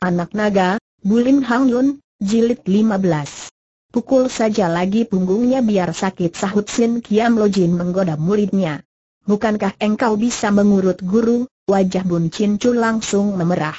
Anak naga, Bulim Hang Yun, jilid 15. Pukul saja lagi punggungnya biar sakit sahut Sin Kiam Lo Jin menggoda muridnya. Bukankah engkau bisa mengurut guru? Wajah Bun Chin Chu langsung memerah.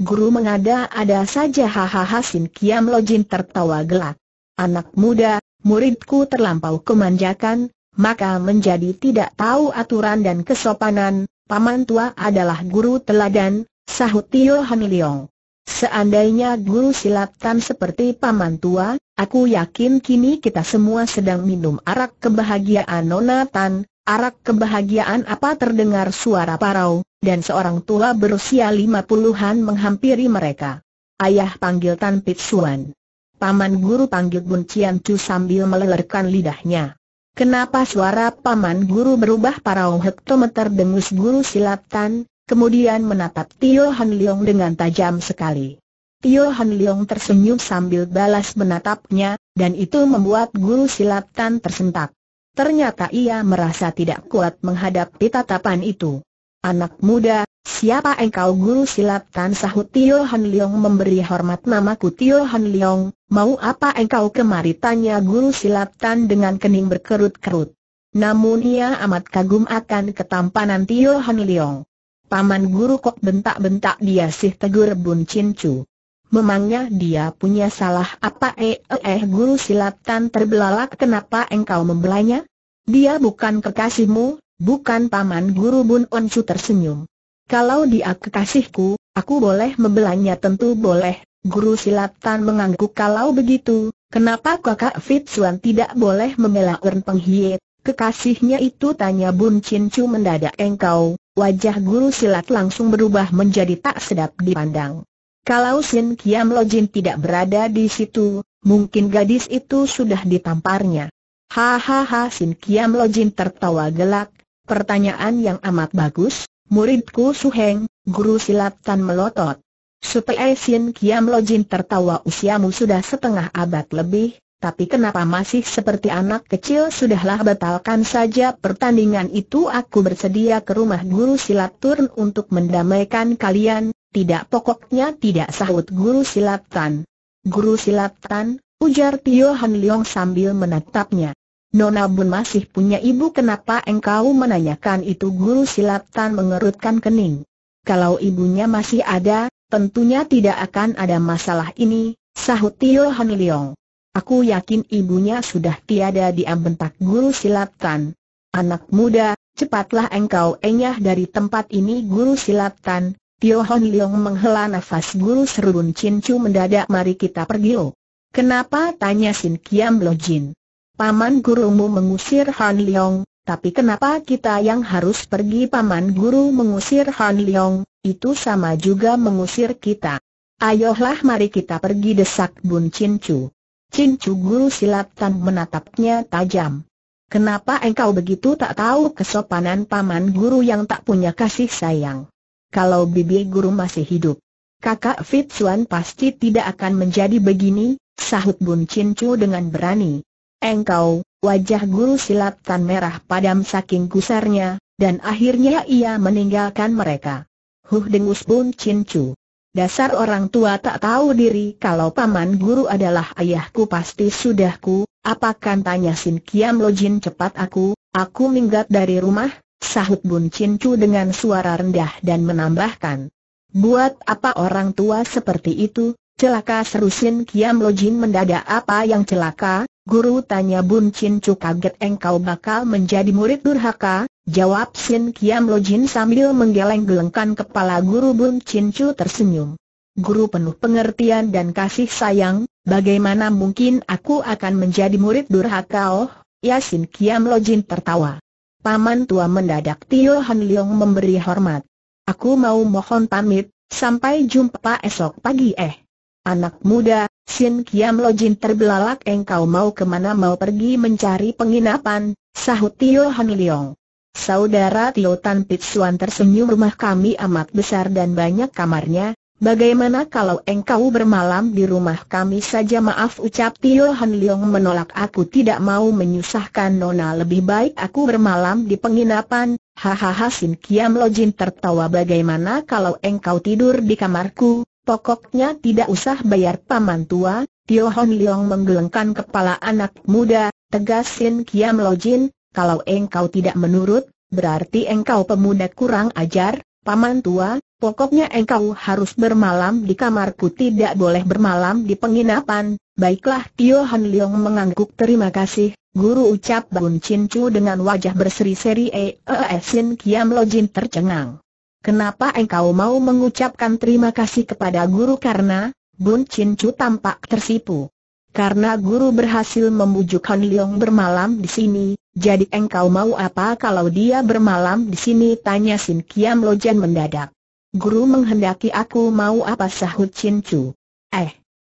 Guru mengada-ada saja hahaha Sin Kiam Lo Jin tertawa gelak. Anak muda, muridku terlampau kemanjakan, maka menjadi tidak tahu aturan dan kesopanan, paman tua adalah guru teladan, sahut Tio Han Leong. Seandainya guru tan seperti paman tua, aku yakin kini kita semua sedang minum arak kebahagiaan Nona Tan, arak kebahagiaan apa terdengar suara parau, dan seorang tua berusia lima puluhan menghampiri mereka. Ayah panggil Tan Pitsuan. Paman guru panggil Bun Cian Chu sambil melelerkan lidahnya. Kenapa suara paman guru berubah parau hektometer dengus guru tan, kemudian menatap Tio Han Leong dengan tajam sekali. Tio Han Leong tersenyum sambil balas menatapnya, dan itu membuat guru silat Tan tersentak. Ternyata ia merasa tidak kuat menghadapi tatapan itu. Anak muda, siapa engkau guru silat Tan sahut Tio Han Leong memberi hormat namaku Tio Han Leong, mau apa engkau kemari tanya guru silat Tan dengan kening berkerut-kerut. Namun ia amat kagum akan ketampanan Tio Han Leong. Paman guru kok bentak-bentak dia sih tegur Bun Chin Chu. Memangnya dia punya salah apa eh eh, eh guru silatan terbelalak kenapa engkau membelanya? Dia bukan kekasihmu, bukan paman guru Bun Chu tersenyum. Kalau dia kekasihku, aku boleh membelanya tentu boleh. Guru silatan mengangguk kalau begitu, kenapa kakak Fitsuan tidak boleh membela Ern Penghiet? Kekasihnya itu tanya Bun Chin Chu mendadak engkau, wajah guru silat langsung berubah menjadi tak sedap dipandang. Kalau Sin Kiam Lojin tidak berada di situ, mungkin gadis itu sudah ditamparnya. Hahaha Sin Kiam Lojin tertawa gelak, pertanyaan yang amat bagus, muridku Suheng, guru silat Tan melotot. Supaya Sin Kiam Lojin tertawa usiamu sudah setengah abad lebih, tapi kenapa masih seperti anak kecil sudahlah batalkan saja pertandingan itu aku bersedia ke rumah guru silat turn untuk mendamaikan kalian, tidak pokoknya tidak sahut guru silat Tan. Guru silat Tan, ujar Tio Han Leong sambil menatapnya. Nona Bun masih punya ibu kenapa engkau menanyakan itu guru silat Tan mengerutkan kening. Kalau ibunya masih ada, tentunya tidak akan ada masalah ini, sahut Tio Han Leong. Aku yakin ibunya sudah tiada di bentak guru silat Tan. Anak muda, cepatlah engkau enyah dari tempat ini guru silat Tan. Tio Hon Leong menghela nafas guru Serun cincu mendadak mari kita pergi oh. Kenapa tanya Sin Kiam Lo Jin? Paman gurumu mengusir Han Leong, tapi kenapa kita yang harus pergi paman guru mengusir Han Leong, itu sama juga mengusir kita. Ayolah mari kita pergi desak Bun Chin Chu. Chin guru silatan menatapnya tajam. Kenapa engkau begitu tak tahu kesopanan paman guru yang tak punya kasih sayang? Kalau bibi guru masih hidup, kakak Fitzuan pasti tidak akan menjadi begini, sahut Bun Chin Chu dengan berani. Engkau, wajah guru silatan merah padam saking gusarnya, dan akhirnya ia meninggalkan mereka. Huh dengus Bun Chin Chu. Dasar orang tua tak tahu diri kalau paman guru adalah ayahku pasti sudahku, apakan tanya Sin Kiam Lojin cepat aku, aku minggat dari rumah, sahut Bun Chin Chu dengan suara rendah dan menambahkan. Buat apa orang tua seperti itu, celaka seru Sin Kiam Lojin mendadak apa yang celaka, Guru tanya Bun Chin Chu kaget engkau bakal menjadi murid durhaka, jawab Sin Kiam Lo Jin sambil menggeleng-gelengkan kepala guru Bun Chin Chu tersenyum. Guru penuh pengertian dan kasih sayang, bagaimana mungkin aku akan menjadi murid durhaka oh, ya Sin Kiam Lo Jin tertawa. Paman tua mendadak Tio Han Leong memberi hormat. Aku mau mohon pamit, sampai jumpa esok pagi eh. Anak muda, Sin Kiam Lojin terbelalak engkau mau kemana mau pergi mencari penginapan, sahut Tio Han Leong. Saudara Tio Tan Pitsuan tersenyum rumah kami amat besar dan banyak kamarnya, bagaimana kalau engkau bermalam di rumah kami saja maaf ucap Tio Han Leong menolak aku tidak mau menyusahkan Nona lebih baik aku bermalam di penginapan, hahaha Sin Kiam Lojin tertawa bagaimana kalau engkau tidur di kamarku, Pokoknya tidak usah bayar paman tua, Tio Hon Leong menggelengkan kepala anak muda, tegas Sin Kiam Lojin, kalau engkau tidak menurut, berarti engkau pemuda kurang ajar, paman tua, pokoknya engkau harus bermalam di kamarku tidak boleh bermalam di penginapan. Baiklah Tio Hon Leong mengangguk terima kasih, guru ucap Bun Chin Chu dengan wajah berseri-seri Eh, e, e Sin Kiam Lojin tercengang. Kenapa engkau mau mengucapkan terima kasih kepada guru karena, Bun Chin Chu tampak tersipu. Karena guru berhasil membujuk Han Leong bermalam di sini, jadi engkau mau apa kalau dia bermalam di sini? Tanya Sin Kiam Lojan mendadak. Guru menghendaki aku mau apa sahut Chin Chu. Eh,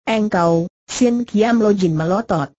engkau, Sin Kiam Jin melotot.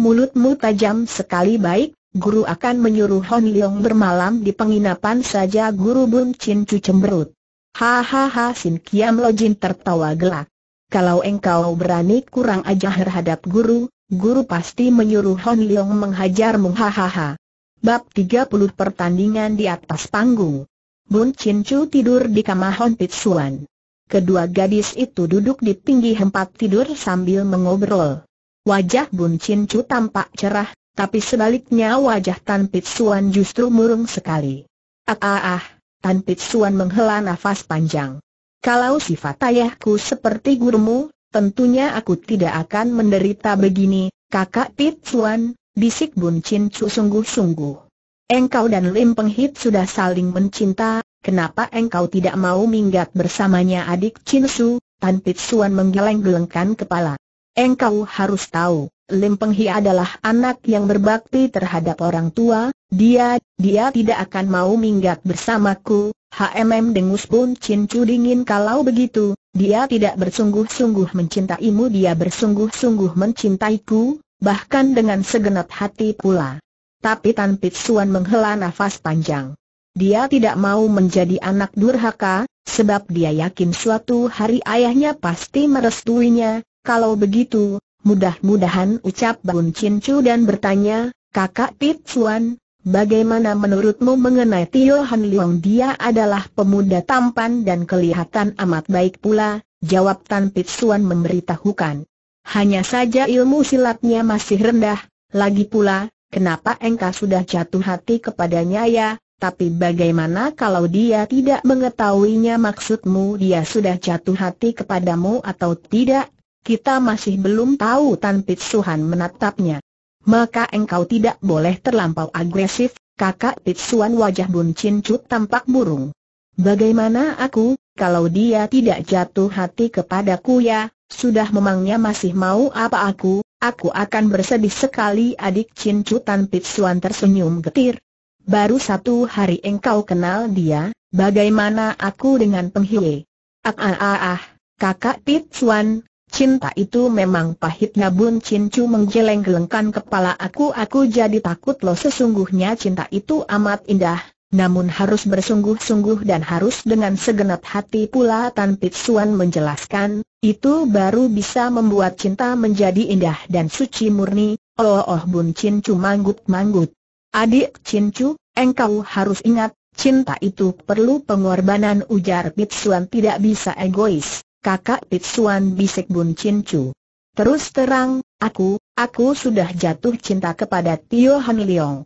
Mulutmu tajam sekali baik, guru akan menyuruh Hon Leong bermalam di penginapan saja guru Bun Chin Chu cemberut. Hahaha Sin Kiam Lo Jin tertawa gelak. Kalau engkau berani kurang aja terhadap guru, guru pasti menyuruh Hon Leong menghajarmu hahaha. Bab 30 pertandingan di atas panggung. Bun Chin Chu tidur di kamar Hon Pitsuan. Kedua gadis itu duduk di tinggi tempat tidur sambil mengobrol. Wajah Bun Chin Chu tampak cerah, tapi sebaliknya wajah Tan Pitsuan justru murung sekali. Ah ah ah, Tan Pitsuan menghela nafas panjang. Kalau sifat ayahku seperti gurumu, tentunya aku tidak akan menderita begini, kakak Pitsuan, bisik Bun Chin Chu sungguh-sungguh. Engkau dan Lim Peng Hit sudah saling mencinta, kenapa engkau tidak mau minggat bersamanya adik Chin Su? Tan Pitsuan menggeleng-gelengkan kepala. Engkau harus tahu, Lim Penghi adalah anak yang berbakti terhadap orang tua, dia, dia tidak akan mau minggat bersamaku, HMM dengus pun cincu dingin kalau begitu, dia tidak bersungguh-sungguh mencintaimu dia bersungguh-sungguh mencintaiku, bahkan dengan segenap hati pula. Tapi Tan Suan menghela nafas panjang. Dia tidak mau menjadi anak durhaka, sebab dia yakin suatu hari ayahnya pasti merestuinya, kalau begitu, Mudah-mudahan ucap Bun Chu dan bertanya, kakak Pitsuan, Chuan, bagaimana menurutmu mengenai Tio Han Leong dia adalah pemuda tampan dan kelihatan amat baik pula, jawab Tan Pip Chuan memberitahukan. Hanya saja ilmu silatnya masih rendah, lagi pula, kenapa engkau sudah jatuh hati kepadanya ya, tapi bagaimana kalau dia tidak mengetahuinya maksudmu dia sudah jatuh hati kepadamu atau tidak? Kita masih belum tahu Tan Pitsuhan menatapnya. Maka engkau tidak boleh terlampau agresif, kakak Pitsuan wajah Bun Chin Cut tampak burung. Bagaimana aku, kalau dia tidak jatuh hati kepadaku ya, sudah memangnya masih mau apa aku, aku akan bersedih sekali adik Chin Cut Tan Pitsuan tersenyum getir. Baru satu hari engkau kenal dia, bagaimana aku dengan penghiwe? Ah ah ah ah, kakak Pitsuan, Cinta itu memang pahitnya Bun Chin Chu menggeleng-gelengkan kepala aku Aku jadi takut loh sesungguhnya cinta itu amat indah Namun harus bersungguh-sungguh dan harus dengan segenap hati pula Tan Pitsuan menjelaskan Itu baru bisa membuat cinta menjadi indah dan suci murni Oh oh Bun Chin Chu manggut-manggut Adik Chin Chu, engkau harus ingat Cinta itu perlu pengorbanan ujar Pitsuan tidak bisa egois kakak Pitsuan bisik Bun Chin Chu. Terus terang, aku, aku sudah jatuh cinta kepada Tio Han Leong.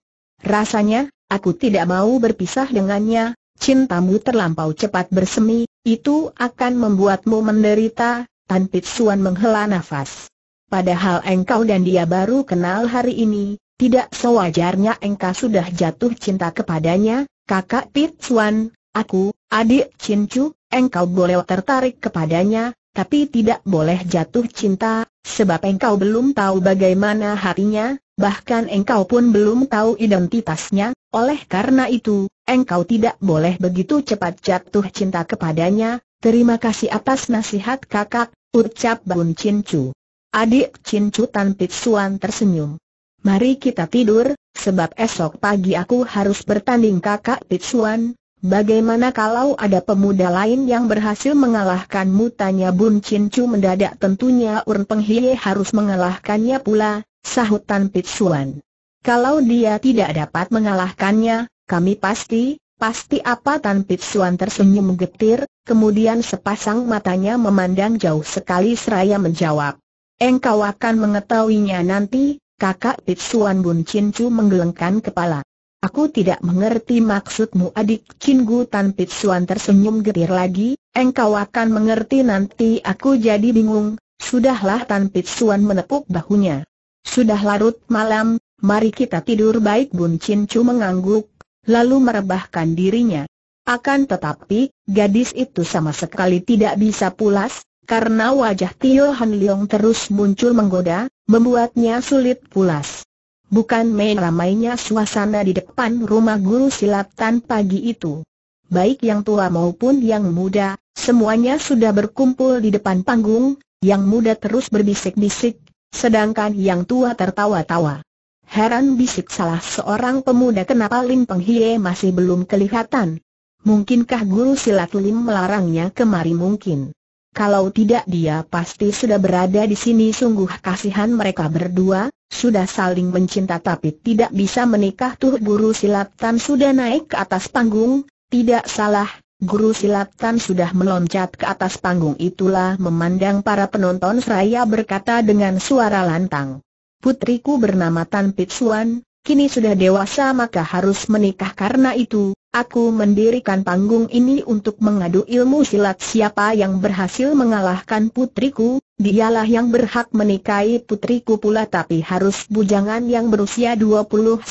Rasanya, aku tidak mau berpisah dengannya, cintamu terlampau cepat bersemi, itu akan membuatmu menderita, Tan Pitsuan menghela nafas. Padahal engkau dan dia baru kenal hari ini, tidak sewajarnya engkau sudah jatuh cinta kepadanya, kakak Pitsuan, aku, adik Cincu, engkau boleh tertarik kepadanya, tapi tidak boleh jatuh cinta, sebab engkau belum tahu bagaimana hatinya, bahkan engkau pun belum tahu identitasnya, oleh karena itu, engkau tidak boleh begitu cepat jatuh cinta kepadanya, terima kasih atas nasihat kakak, ucap Bun Cincu. Adik Cincu Tan Pitsuan tersenyum. Mari kita tidur, sebab esok pagi aku harus bertanding kakak Pitsuan, Bagaimana kalau ada pemuda lain yang berhasil mengalahkanmu? Tanya Bun Chin Chu mendadak tentunya Urn Peng Hie harus mengalahkannya pula, sahut Tan Suan. Kalau dia tidak dapat mengalahkannya, kami pasti, pasti apa Tan Suan tersenyum getir, kemudian sepasang matanya memandang jauh sekali seraya menjawab. Engkau akan mengetahuinya nanti, kakak Suan Bun Chin Chu menggelengkan kepala. Aku tidak mengerti maksudmu adik Cinggu Tan Pitsuan tersenyum getir lagi, engkau akan mengerti nanti aku jadi bingung, sudahlah Tan Pitsuan menepuk bahunya. Sudah larut malam, mari kita tidur baik Bun Chin Chu mengangguk, lalu merebahkan dirinya. Akan tetapi, gadis itu sama sekali tidak bisa pulas, karena wajah Tio Han Leong terus muncul menggoda, membuatnya sulit pulas. Bukan main ramainya suasana di depan rumah guru silat tan pagi itu. Baik yang tua maupun yang muda, semuanya sudah berkumpul di depan panggung, yang muda terus berbisik-bisik, sedangkan yang tua tertawa-tawa. Heran bisik salah seorang pemuda kenapa Lim Peng Hie masih belum kelihatan. Mungkinkah guru silat Lim melarangnya kemari mungkin. Kalau tidak dia pasti sudah berada di sini sungguh kasihan mereka berdua, sudah saling mencinta tapi tidak bisa menikah tuh guru silat Tan sudah naik ke atas panggung, tidak salah, guru silat Tan sudah meloncat ke atas panggung itulah memandang para penonton seraya berkata dengan suara lantang. Putriku bernama Tan Pitsuan, kini sudah dewasa maka harus menikah karena itu, aku mendirikan panggung ini untuk mengadu ilmu silat siapa yang berhasil mengalahkan putriku, dialah yang berhak menikahi putriku pula tapi harus bujangan yang berusia 20-40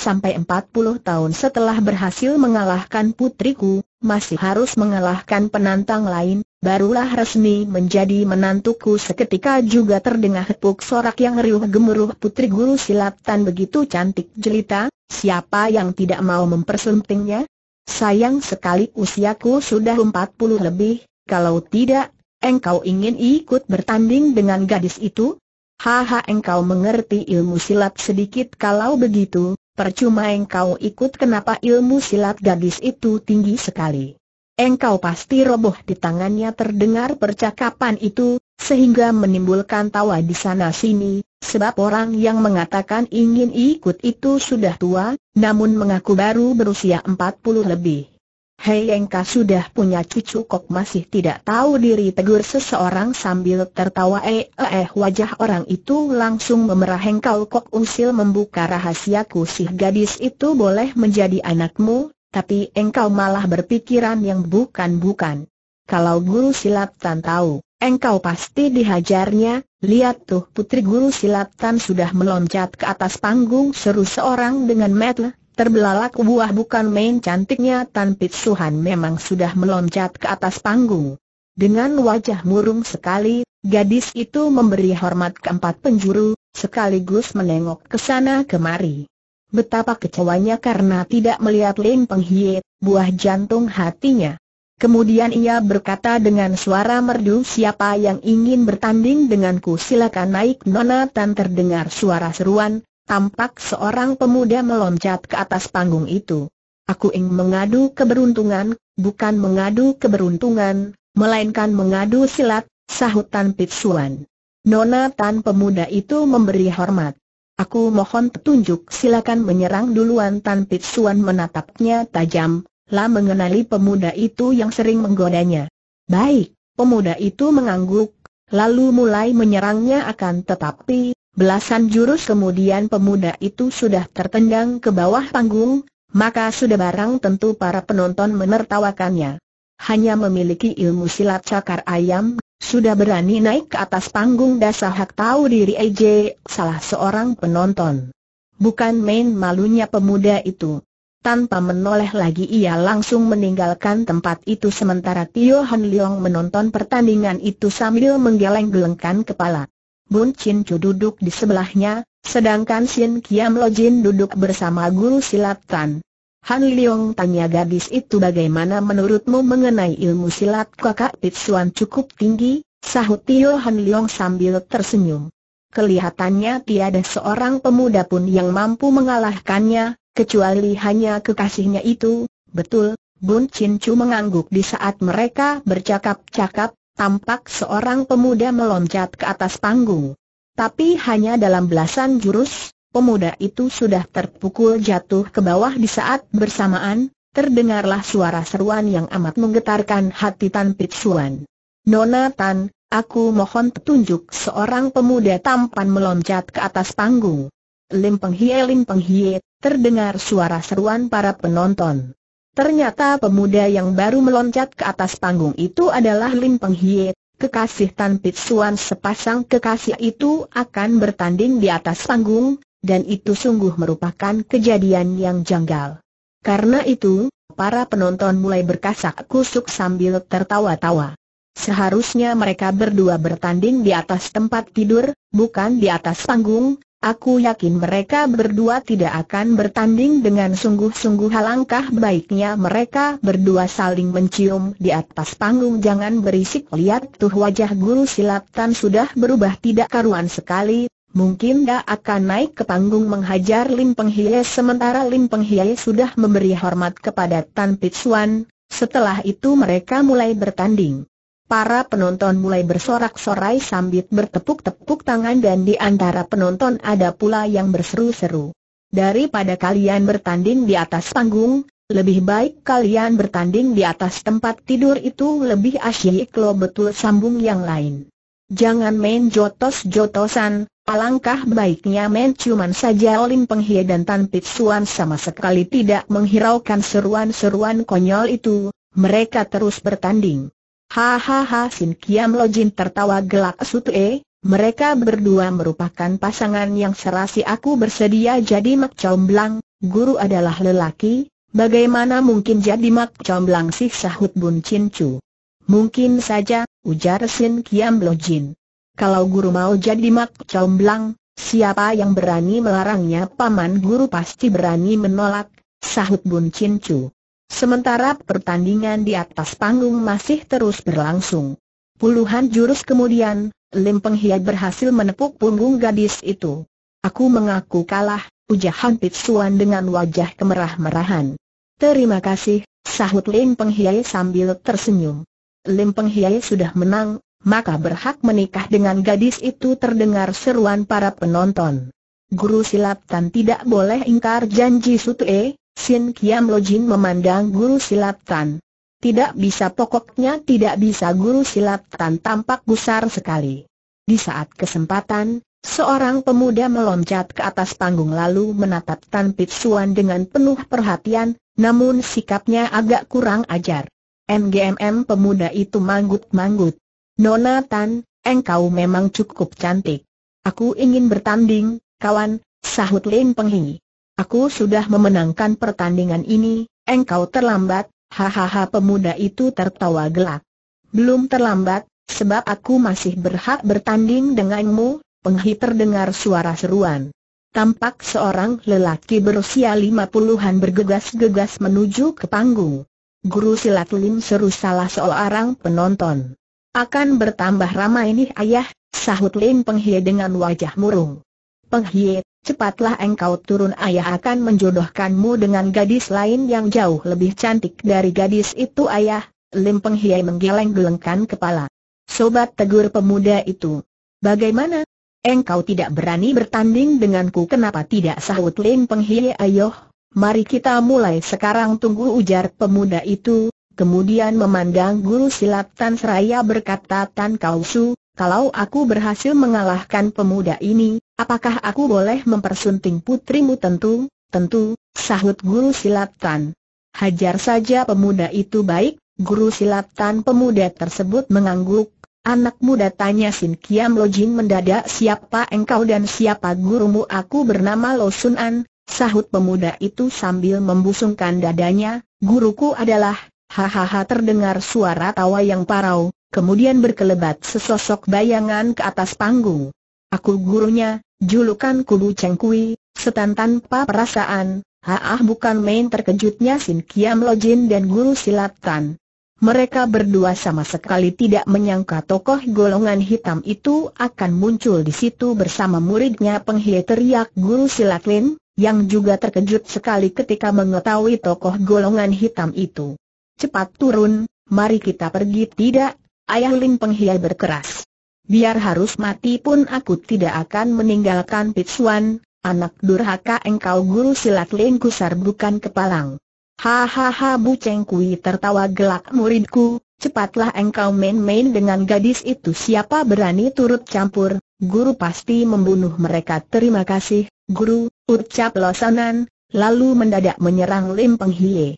tahun setelah berhasil mengalahkan putriku, masih harus mengalahkan penantang lain, barulah resmi menjadi menantuku seketika juga terdengar hepuk sorak yang riuh gemuruh putri guru silat tan begitu cantik jelita, siapa yang tidak mau mempersuntingnya? Sayang sekali usiaku sudah 40 lebih, kalau tidak, engkau ingin ikut bertanding dengan gadis itu? Haha engkau mengerti ilmu silat sedikit kalau begitu, Percuma engkau ikut kenapa ilmu silat gadis itu tinggi sekali. Engkau pasti roboh di tangannya terdengar percakapan itu, sehingga menimbulkan tawa di sana-sini, sebab orang yang mengatakan ingin ikut itu sudah tua, namun mengaku baru berusia 40 lebih. Hei Engka sudah punya cucu kok masih tidak tahu diri tegur seseorang sambil tertawa eh eh wajah orang itu langsung memerah Engkau kok usil membuka rahasiaku sih gadis itu boleh menjadi anakmu, tapi engkau malah berpikiran yang bukan-bukan. Kalau guru silat tan tahu, engkau pasti dihajarnya, lihat tuh putri guru silat tan sudah meloncat ke atas panggung seru seorang dengan metel Terbelalak buah bukan main cantiknya Tan Pitsuhan memang sudah meloncat ke atas panggung. Dengan wajah murung sekali, gadis itu memberi hormat keempat penjuru, sekaligus menengok ke sana kemari. Betapa kecewanya karena tidak melihat Lin Penghie, buah jantung hatinya. Kemudian ia berkata dengan suara merdu siapa yang ingin bertanding denganku silakan naik nona tan terdengar suara seruan, tampak seorang pemuda meloncat ke atas panggung itu. Aku ingin mengadu keberuntungan, bukan mengadu keberuntungan, melainkan mengadu silat, sahut Tan Pitsuan. Nona Tan pemuda itu memberi hormat. Aku mohon petunjuk silakan menyerang duluan Tan Pitsuan menatapnya tajam, lah mengenali pemuda itu yang sering menggodanya. Baik, pemuda itu mengangguk, lalu mulai menyerangnya akan tetapi, Belasan jurus kemudian pemuda itu sudah tertendang ke bawah panggung, maka sudah barang tentu para penonton menertawakannya. Hanya memiliki ilmu silat cakar ayam, sudah berani naik ke atas panggung dasar hak tahu diri EJ, salah seorang penonton. Bukan main malunya pemuda itu. Tanpa menoleh lagi ia langsung meninggalkan tempat itu sementara Tio Han Leong menonton pertandingan itu sambil menggeleng-gelengkan kepala. Bun Chin Chu duduk di sebelahnya, sedangkan Xin Kiam Lo Jin duduk bersama guru silat Tan. Han Leong tanya gadis itu bagaimana menurutmu mengenai ilmu silat kakak Pitsuan cukup tinggi, sahut Tio Han Leong sambil tersenyum. Kelihatannya tiada seorang pemuda pun yang mampu mengalahkannya, kecuali hanya kekasihnya itu, betul, Bun Chin Chu mengangguk di saat mereka bercakap-cakap, tampak seorang pemuda meloncat ke atas panggung. Tapi hanya dalam belasan jurus, pemuda itu sudah terpukul jatuh ke bawah di saat bersamaan, terdengarlah suara seruan yang amat menggetarkan hati Tan Pitsuan. Nona Tan, aku mohon petunjuk seorang pemuda tampan meloncat ke atas panggung. Lim Penghie Lim Penghie, terdengar suara seruan para penonton. Ternyata pemuda yang baru meloncat ke atas panggung itu adalah Lim Peng Hie, kekasih Tan Pitsuan sepasang kekasih itu akan bertanding di atas panggung, dan itu sungguh merupakan kejadian yang janggal. Karena itu, para penonton mulai berkasak kusuk sambil tertawa-tawa. Seharusnya mereka berdua bertanding di atas tempat tidur, bukan di atas panggung, Aku yakin mereka berdua tidak akan bertanding dengan sungguh-sungguh Halangkah baiknya mereka berdua saling mencium di atas panggung jangan berisik lihat tuh wajah guru silat Tan sudah berubah tidak karuan sekali, Mungkin dia akan naik ke panggung menghajar Lim Peng Hie sementara Lim Peng Hie sudah memberi hormat kepada Tan Pitsuan. Setelah itu mereka mulai bertanding. Para penonton mulai bersorak-sorai sambil bertepuk-tepuk tangan dan di antara penonton ada pula yang berseru-seru. Daripada kalian bertanding di atas panggung, lebih baik kalian bertanding di atas tempat tidur itu lebih asyik lo betul sambung yang lain. Jangan main jotos-jotosan, alangkah baiknya main cuman saja Olim Penghie dan Tan Pitsuan sama sekali tidak menghiraukan seruan-seruan konyol itu, mereka terus bertanding. Hahaha Sin Kiam Lo Jin tertawa gelak Sutu E, mereka berdua merupakan pasangan yang serasi aku bersedia jadi Mak Comblang, guru adalah lelaki, bagaimana mungkin jadi Mak Comblang sih sahut Bun Chin Chu. Mungkin saja, ujar Sin Kiam Lo Jin. Kalau guru mau jadi Mak Comblang, siapa yang berani melarangnya paman guru pasti berani menolak, sahut Bun Chin Chu. Sementara pertandingan di atas panggung masih terus berlangsung. Puluhan jurus kemudian, Lim Peng Hiat berhasil menepuk punggung gadis itu. Aku mengaku kalah, ujar Han Pitsuan dengan wajah kemerah-merahan. Terima kasih, sahut Lim Peng Hiat sambil tersenyum. Lim Peng Hiat sudah menang, maka berhak menikah dengan gadis itu terdengar seruan para penonton. Guru silap Tan tidak boleh ingkar janji E. Sin Kiam Lojin memandang guru silat Tan. Tidak bisa pokoknya tidak bisa guru silat Tan tampak gusar sekali. Di saat kesempatan, seorang pemuda meloncat ke atas panggung lalu menatap Tan Suan dengan penuh perhatian, namun sikapnya agak kurang ajar. MGMM pemuda itu manggut-manggut. Nona Tan, engkau memang cukup cantik. Aku ingin bertanding, kawan, sahut Lin Penghi. Aku sudah memenangkan pertandingan ini, engkau terlambat, hahaha pemuda itu tertawa gelak. Belum terlambat, sebab aku masih berhak bertanding denganmu, penghi terdengar suara seruan. Tampak seorang lelaki berusia lima puluhan bergegas-gegas menuju ke panggung. Guru silat Lim seru salah seorang penonton. Akan bertambah ramai nih ayah, sahut Lim Penghe dengan wajah murung. Penghiit, cepatlah engkau turun ayah akan menjodohkanmu dengan gadis lain yang jauh lebih cantik dari gadis itu ayah. Lim Penghiai menggeleng-gelengkan kepala. Sobat tegur pemuda itu. Bagaimana? Engkau tidak berani bertanding denganku kenapa tidak sahut Lim Penghiai ayoh. Mari kita mulai sekarang tunggu ujar pemuda itu. Kemudian memandang guru silat Tan Seraya berkata Tan Kausu, kalau aku berhasil mengalahkan pemuda ini, Apakah aku boleh mempersunting putrimu tentu, tentu, sahut guru silat Tan. Hajar saja pemuda itu baik, guru silat Tan pemuda tersebut mengangguk. Anak muda tanya Sin Kiam Lo Jin mendadak siapa engkau dan siapa gurumu aku bernama Lo Sun An, sahut pemuda itu sambil membusungkan dadanya, guruku adalah, hahaha terdengar suara tawa yang parau, kemudian berkelebat sesosok bayangan ke atas panggung. Aku gurunya, julukan kubu cengkui, setan tanpa perasaan, haah bukan main terkejutnya Sin Kiam Lojin dan guru silat Tan. Mereka berdua sama sekali tidak menyangka tokoh golongan hitam itu akan muncul di situ bersama muridnya penghia teriak guru silat Lin, yang juga terkejut sekali ketika mengetahui tokoh golongan hitam itu. Cepat turun, mari kita pergi tidak, ayah Lin penghia berkeras biar harus mati pun aku tidak akan meninggalkan Pitsuan, anak durhaka engkau guru silat lingkusar bukan kepalang. Hahaha Bu Cengkui tertawa gelak muridku, cepatlah engkau main-main dengan gadis itu siapa berani turut campur, guru pasti membunuh mereka terima kasih, guru, ucap Losanan, lalu mendadak menyerang Lim Peng Hie.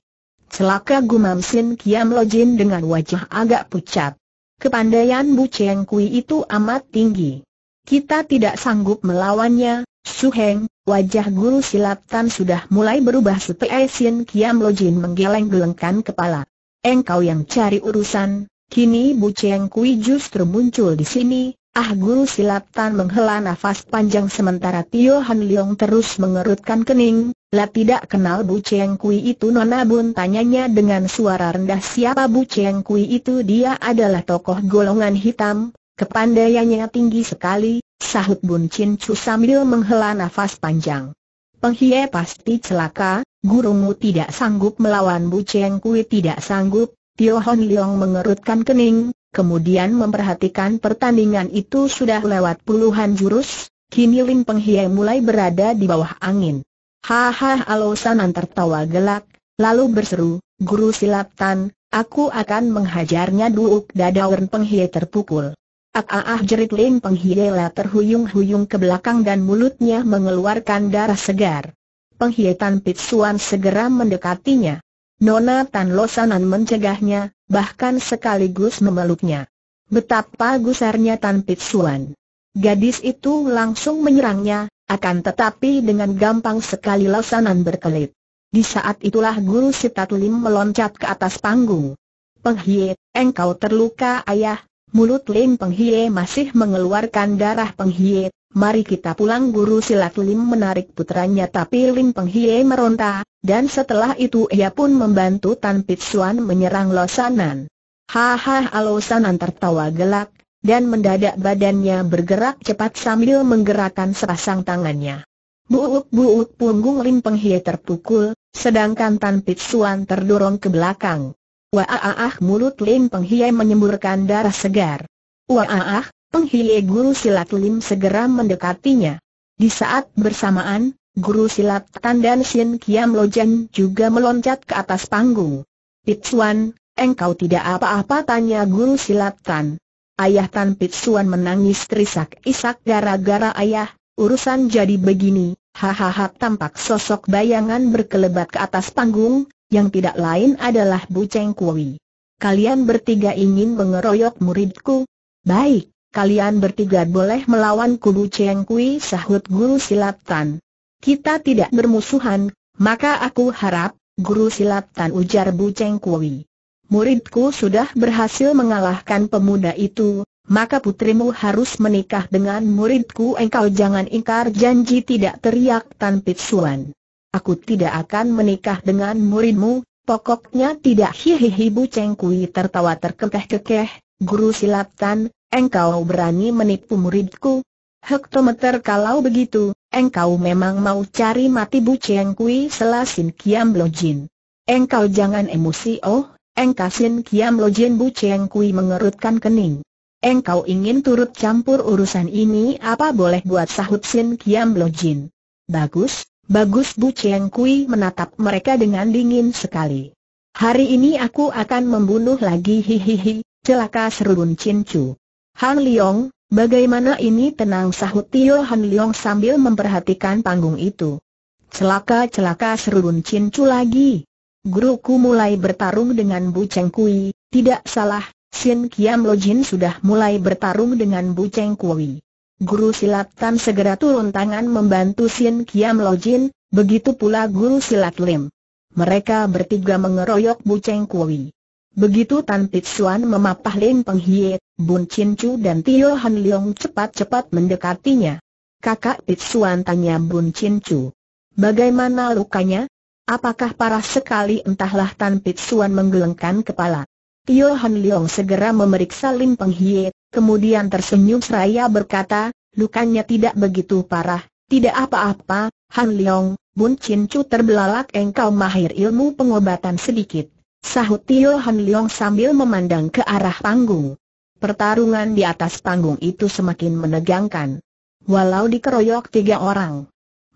Celaka gumam Sin Kiam Lojin dengan wajah agak pucat. Kepandaian Bu Cheng Kui itu amat tinggi. Kita tidak sanggup melawannya, Su Heng, wajah guru silat Tan sudah mulai berubah setelah Sien Kiam Lo Jin menggeleng-gelengkan kepala. Engkau yang cari urusan, kini Bu Cheng Kui justru muncul di sini, ah guru silat Tan menghela nafas panjang sementara Tio Han Leong terus mengerutkan kening, lah tidak kenal Bu Cheng Kui itu Nona Bun tanyanya dengan suara rendah siapa Bu Cheng Kui itu dia adalah tokoh golongan hitam, kepandaiannya tinggi sekali, sahut Bun Chin Chu sambil menghela nafas panjang. Penghie pasti celaka, gurumu tidak sanggup melawan Bu Cheng Kui tidak sanggup, Tio Hon Leong mengerutkan kening, kemudian memperhatikan pertandingan itu sudah lewat puluhan jurus, kini Lim Penghie mulai berada di bawah angin. Haha Sanan tertawa gelak, lalu berseru, Guru Silap Tan, aku akan menghajarnya duuk dada Wern Penghie terpukul. Ah ah ah jerit Lin Penghie terhuyung-huyung ke belakang dan mulutnya mengeluarkan darah segar. Penghie Tan Suan segera mendekatinya. Nona Tan Lo Sanan mencegahnya, bahkan sekaligus memeluknya. Betapa gusarnya Tan Suan. Gadis itu langsung menyerangnya, akan tetapi dengan gampang sekali lasanan berkelit. Di saat itulah Guru Sitatulim Lim meloncat ke atas panggung. Penghie, engkau terluka ayah, mulut Lim Penghie masih mengeluarkan darah Penghie, Mari kita pulang guru silat Lim menarik putranya tapi Lim Penghie meronta, dan setelah itu ia pun membantu Tan Pitsuan menyerang Losanan. Hahaha Losanan tertawa gelak, dan mendadak badannya bergerak cepat sambil menggerakkan sepasang tangannya. Buuk-buuk punggung Lim Penghie terpukul, sedangkan Tan Pitsuan terdorong ke belakang. Waaah mulut Lim Penghie menyemburkan darah segar. Waaah, Penghie guru silat Lim segera mendekatinya. Di saat bersamaan, guru silat Tan dan Xin Kiam Lojan juga meloncat ke atas panggung. Pitsuan, engkau tidak apa-apa tanya guru silat Tan. Ayah Tan Pitsuan menangis terisak-isak gara-gara ayah, urusan jadi begini, hahaha tampak sosok bayangan berkelebat ke atas panggung, yang tidak lain adalah Bu Cheng Kui. Kalian bertiga ingin mengeroyok muridku? Baik, kalian bertiga boleh melawan Bu Cheng Kui sahut guru silat Tan. Kita tidak bermusuhan, maka aku harap, guru silat Tan ujar Bu Cheng Kui muridku sudah berhasil mengalahkan pemuda itu, maka putrimu harus menikah dengan muridku engkau jangan ingkar janji tidak teriak Tan Pitsuan. Aku tidak akan menikah dengan muridmu, pokoknya tidak hihihi Bu Cheng Kui tertawa terkekeh-kekeh, guru Silatan, Tan, engkau berani menipu muridku? Hektometer kalau begitu, engkau memang mau cari mati Bu Cheng Kui selasin Kiam Blojin. Engkau jangan emosi oh, Engkasin Kiam Lojin Bu Cheng Kui mengerutkan kening. Engkau ingin turut campur urusan ini apa boleh buat sahut Sin Kiam Lojin. Bagus, bagus Bu Cheng Kui menatap mereka dengan dingin sekali. Hari ini aku akan membunuh lagi hihihi, celaka serun Chin Chu. Han Leong, bagaimana ini tenang sahut Tio Han Leong sambil memperhatikan panggung itu. Celaka-celaka serun Chin Chu lagi, guruku mulai bertarung dengan Bu Cheng Kui, tidak salah, Sin Kiam Lojin sudah mulai bertarung dengan Bu Cheng Kui. Guru silat Tan segera turun tangan membantu Sin Kiam Lojin, begitu pula guru silat Lim. Mereka bertiga mengeroyok Bu Cheng Kui. Begitu Tan Pitsuan memapah Lim Peng Hie, Bun Chin Chu dan Tio Han Leong cepat-cepat mendekatinya. Kakak Pitsuan tanya Bun Chin Chu. Bagaimana lukanya? Apakah parah sekali entahlah Tan Pitsuan menggelengkan kepala. Tio Han Leong segera memeriksa Lim Peng Hie, kemudian tersenyum seraya berkata, lukanya tidak begitu parah, tidak apa-apa, Han Leong, Bun Chin Chu terbelalak engkau mahir ilmu pengobatan sedikit. Sahut Tio Han Leong sambil memandang ke arah panggung. Pertarungan di atas panggung itu semakin menegangkan. Walau dikeroyok tiga orang,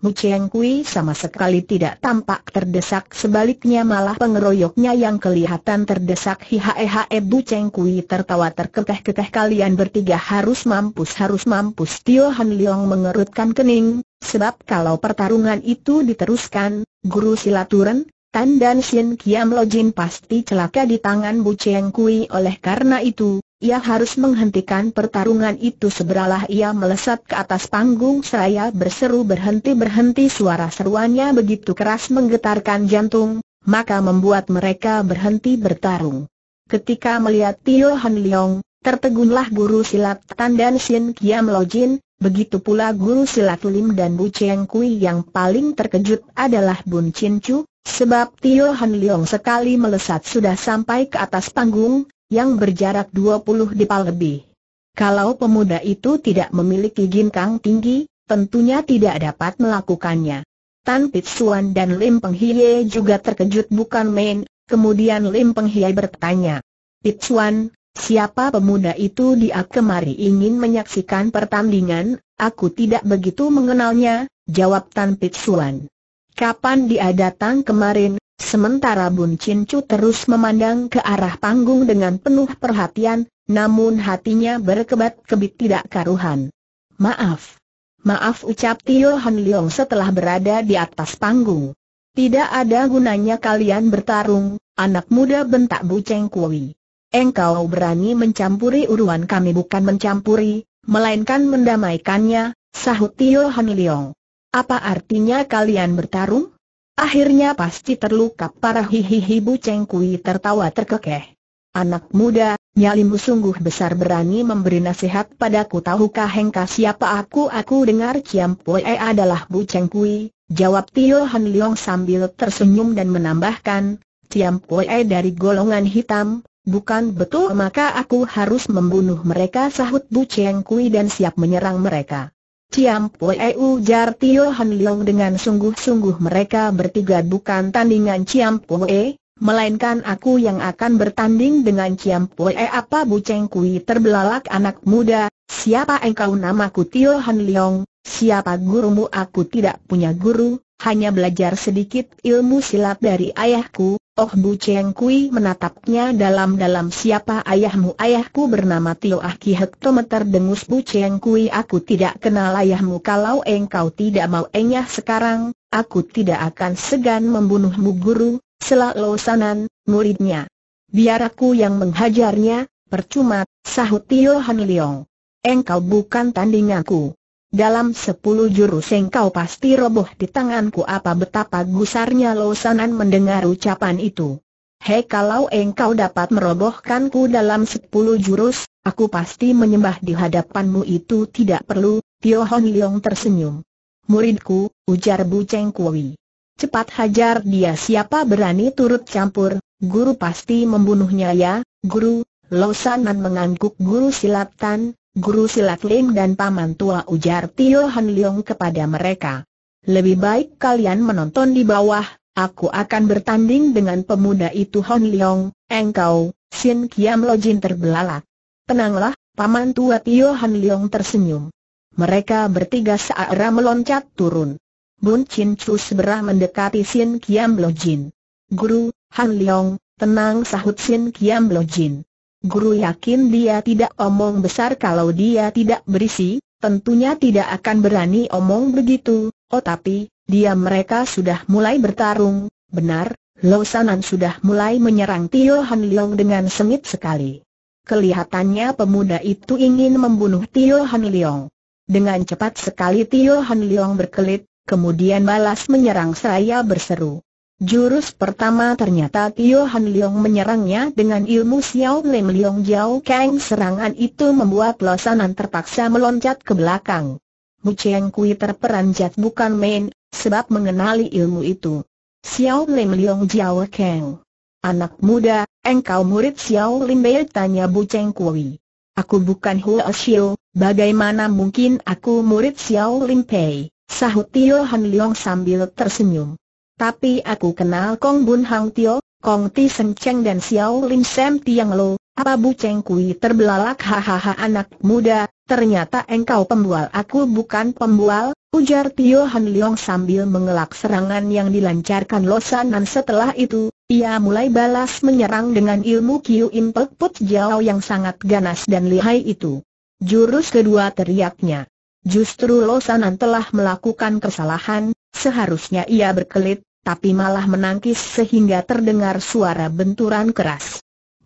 Mu Cheng Kui sama sekali tidak tampak terdesak sebaliknya malah pengeroyoknya yang kelihatan terdesak hihaehae Bu Cheng Kui tertawa terkekeh-kekeh kalian bertiga harus mampus harus mampus Tio Han Leong mengerutkan kening, sebab kalau pertarungan itu diteruskan, guru silaturen, Tan dan Shin Kiam Lojin pasti celaka di tangan Bu Cheng Kui oleh karena itu, ia harus menghentikan pertarungan itu seberalah ia melesat ke atas panggung seraya berseru berhenti-berhenti suara seruannya begitu keras menggetarkan jantung, maka membuat mereka berhenti bertarung. Ketika melihat Tio Han Leong, tertegunlah guru silat Tan dan Sin Kiam Lo Jin, begitu pula guru silat Lim dan Bu Cheng Kui yang paling terkejut adalah Bun Chin Chu, sebab Tio Han Leong sekali melesat sudah sampai ke atas panggung, yang berjarak 20 dipal lebih. Kalau pemuda itu tidak memiliki ginkang tinggi, tentunya tidak dapat melakukannya. Tan Pitsuan dan Lim Penghie juga terkejut bukan main, kemudian Lim Penghie bertanya. Pitsuan, siapa pemuda itu dia kemari ingin menyaksikan pertandingan, aku tidak begitu mengenalnya, jawab Tan Pitsuan. Kapan dia datang kemarin, Sementara Bun Chin Chu terus memandang ke arah panggung dengan penuh perhatian, namun hatinya berkebat-kebit tidak karuhan. Maaf. Maaf ucap Tio Han Leong setelah berada di atas panggung. Tidak ada gunanya kalian bertarung, anak muda bentak Bu Cheng Kui. Engkau berani mencampuri uruan kami bukan mencampuri, melainkan mendamaikannya, sahut Tio Han Leong. Apa artinya kalian bertarung? Akhirnya pasti terluka parah hihihi Bu Cheng Kui tertawa terkekeh. Anak muda, nyalimu sungguh besar berani memberi nasihat padaku tahukah hengka siapa aku aku dengar Ciam Pue adalah Bu Cheng Kui, jawab Tio Han Leong sambil tersenyum dan menambahkan, Ciam Pue dari golongan hitam, bukan betul maka aku harus membunuh mereka sahut Bu Cheng Kui dan siap menyerang mereka. Ciam Pue ujar Tio Han Leong dengan sungguh-sungguh mereka bertiga bukan tandingan Ciam Pue, melainkan aku yang akan bertanding dengan Ciam Pue apa Bu Cheng Kui terbelalak anak muda, siapa engkau namaku Tio Han Leong, siapa gurumu aku tidak punya guru, hanya belajar sedikit ilmu silat dari ayahku, Oh Bu Cheng Kui menatapnya dalam-dalam siapa ayahmu ayahku bernama Tio Ah Ki Hektometer dengus Bu Cheng Kui aku tidak kenal ayahmu kalau engkau tidak mau enyah sekarang, aku tidak akan segan membunuhmu guru, selak sanan, muridnya. Biar aku yang menghajarnya, percuma, sahut Tio Han Leong. Engkau bukan tandinganku. Dalam sepuluh jurus engkau pasti roboh di tanganku apa betapa gusarnya Losanan mendengar ucapan itu. Hei kalau engkau dapat merobohkanku dalam sepuluh jurus, aku pasti menyembah di hadapanmu itu tidak perlu, Tio Hon Leong tersenyum. Muridku, ujar Bu Cheng Kui. Cepat hajar dia siapa berani turut campur, guru pasti membunuhnya ya, guru, Losanan mengangguk guru silatan, guru silat Ling dan paman tua ujar Tio Han Leong kepada mereka. Lebih baik kalian menonton di bawah, aku akan bertanding dengan pemuda itu Han Leong, engkau, Sin Kiam Jin terbelalak. Tenanglah, paman tua Tio Han Leong tersenyum. Mereka bertiga seara meloncat turun. Bun Chin Chu segera mendekati Sin Kiam Jin. Guru, Han Leong, tenang sahut Sin Kiam Jin. Guru yakin dia tidak omong besar kalau dia tidak berisi, tentunya tidak akan berani omong begitu, oh tapi, dia mereka sudah mulai bertarung, benar, Lo Sanan sudah mulai menyerang Tio Han Leong dengan sengit sekali. Kelihatannya pemuda itu ingin membunuh Tio Han Leong. Dengan cepat sekali Tio Han Leong berkelit, kemudian balas menyerang saya berseru. Jurus pertama ternyata Tio Han Leong menyerangnya dengan ilmu Xiao Lim Leong Jiao Kang serangan itu membuat Losanan terpaksa meloncat ke belakang. Mu Cheng Kui terperanjat bukan main, sebab mengenali ilmu itu. Xiao Lim Leong Jiao Kang. Anak muda, engkau murid Xiao Lim Bei tanya Bu Cheng Kui. Aku bukan Huo Xiu, bagaimana mungkin aku murid Xiao Lim Bei? Sahut Tio Han Leong sambil tersenyum. Tapi aku kenal Kong Bun Hang Tio, Kong Ti Seng Cheng dan Xiao Lim Sam Tiang Lo, apa Bu Cheng Kui terbelalak hahaha anak muda, ternyata engkau pembual aku bukan pembual, ujar Tio Han Leong sambil mengelak serangan yang dilancarkan Lo Sanan. setelah itu, ia mulai balas menyerang dengan ilmu Kiu Impek Put Jiao yang sangat ganas dan lihai itu. Jurus kedua teriaknya. Justru Lo Sanan telah melakukan kesalahan, seharusnya ia berkelit, tapi malah menangkis sehingga terdengar suara benturan keras.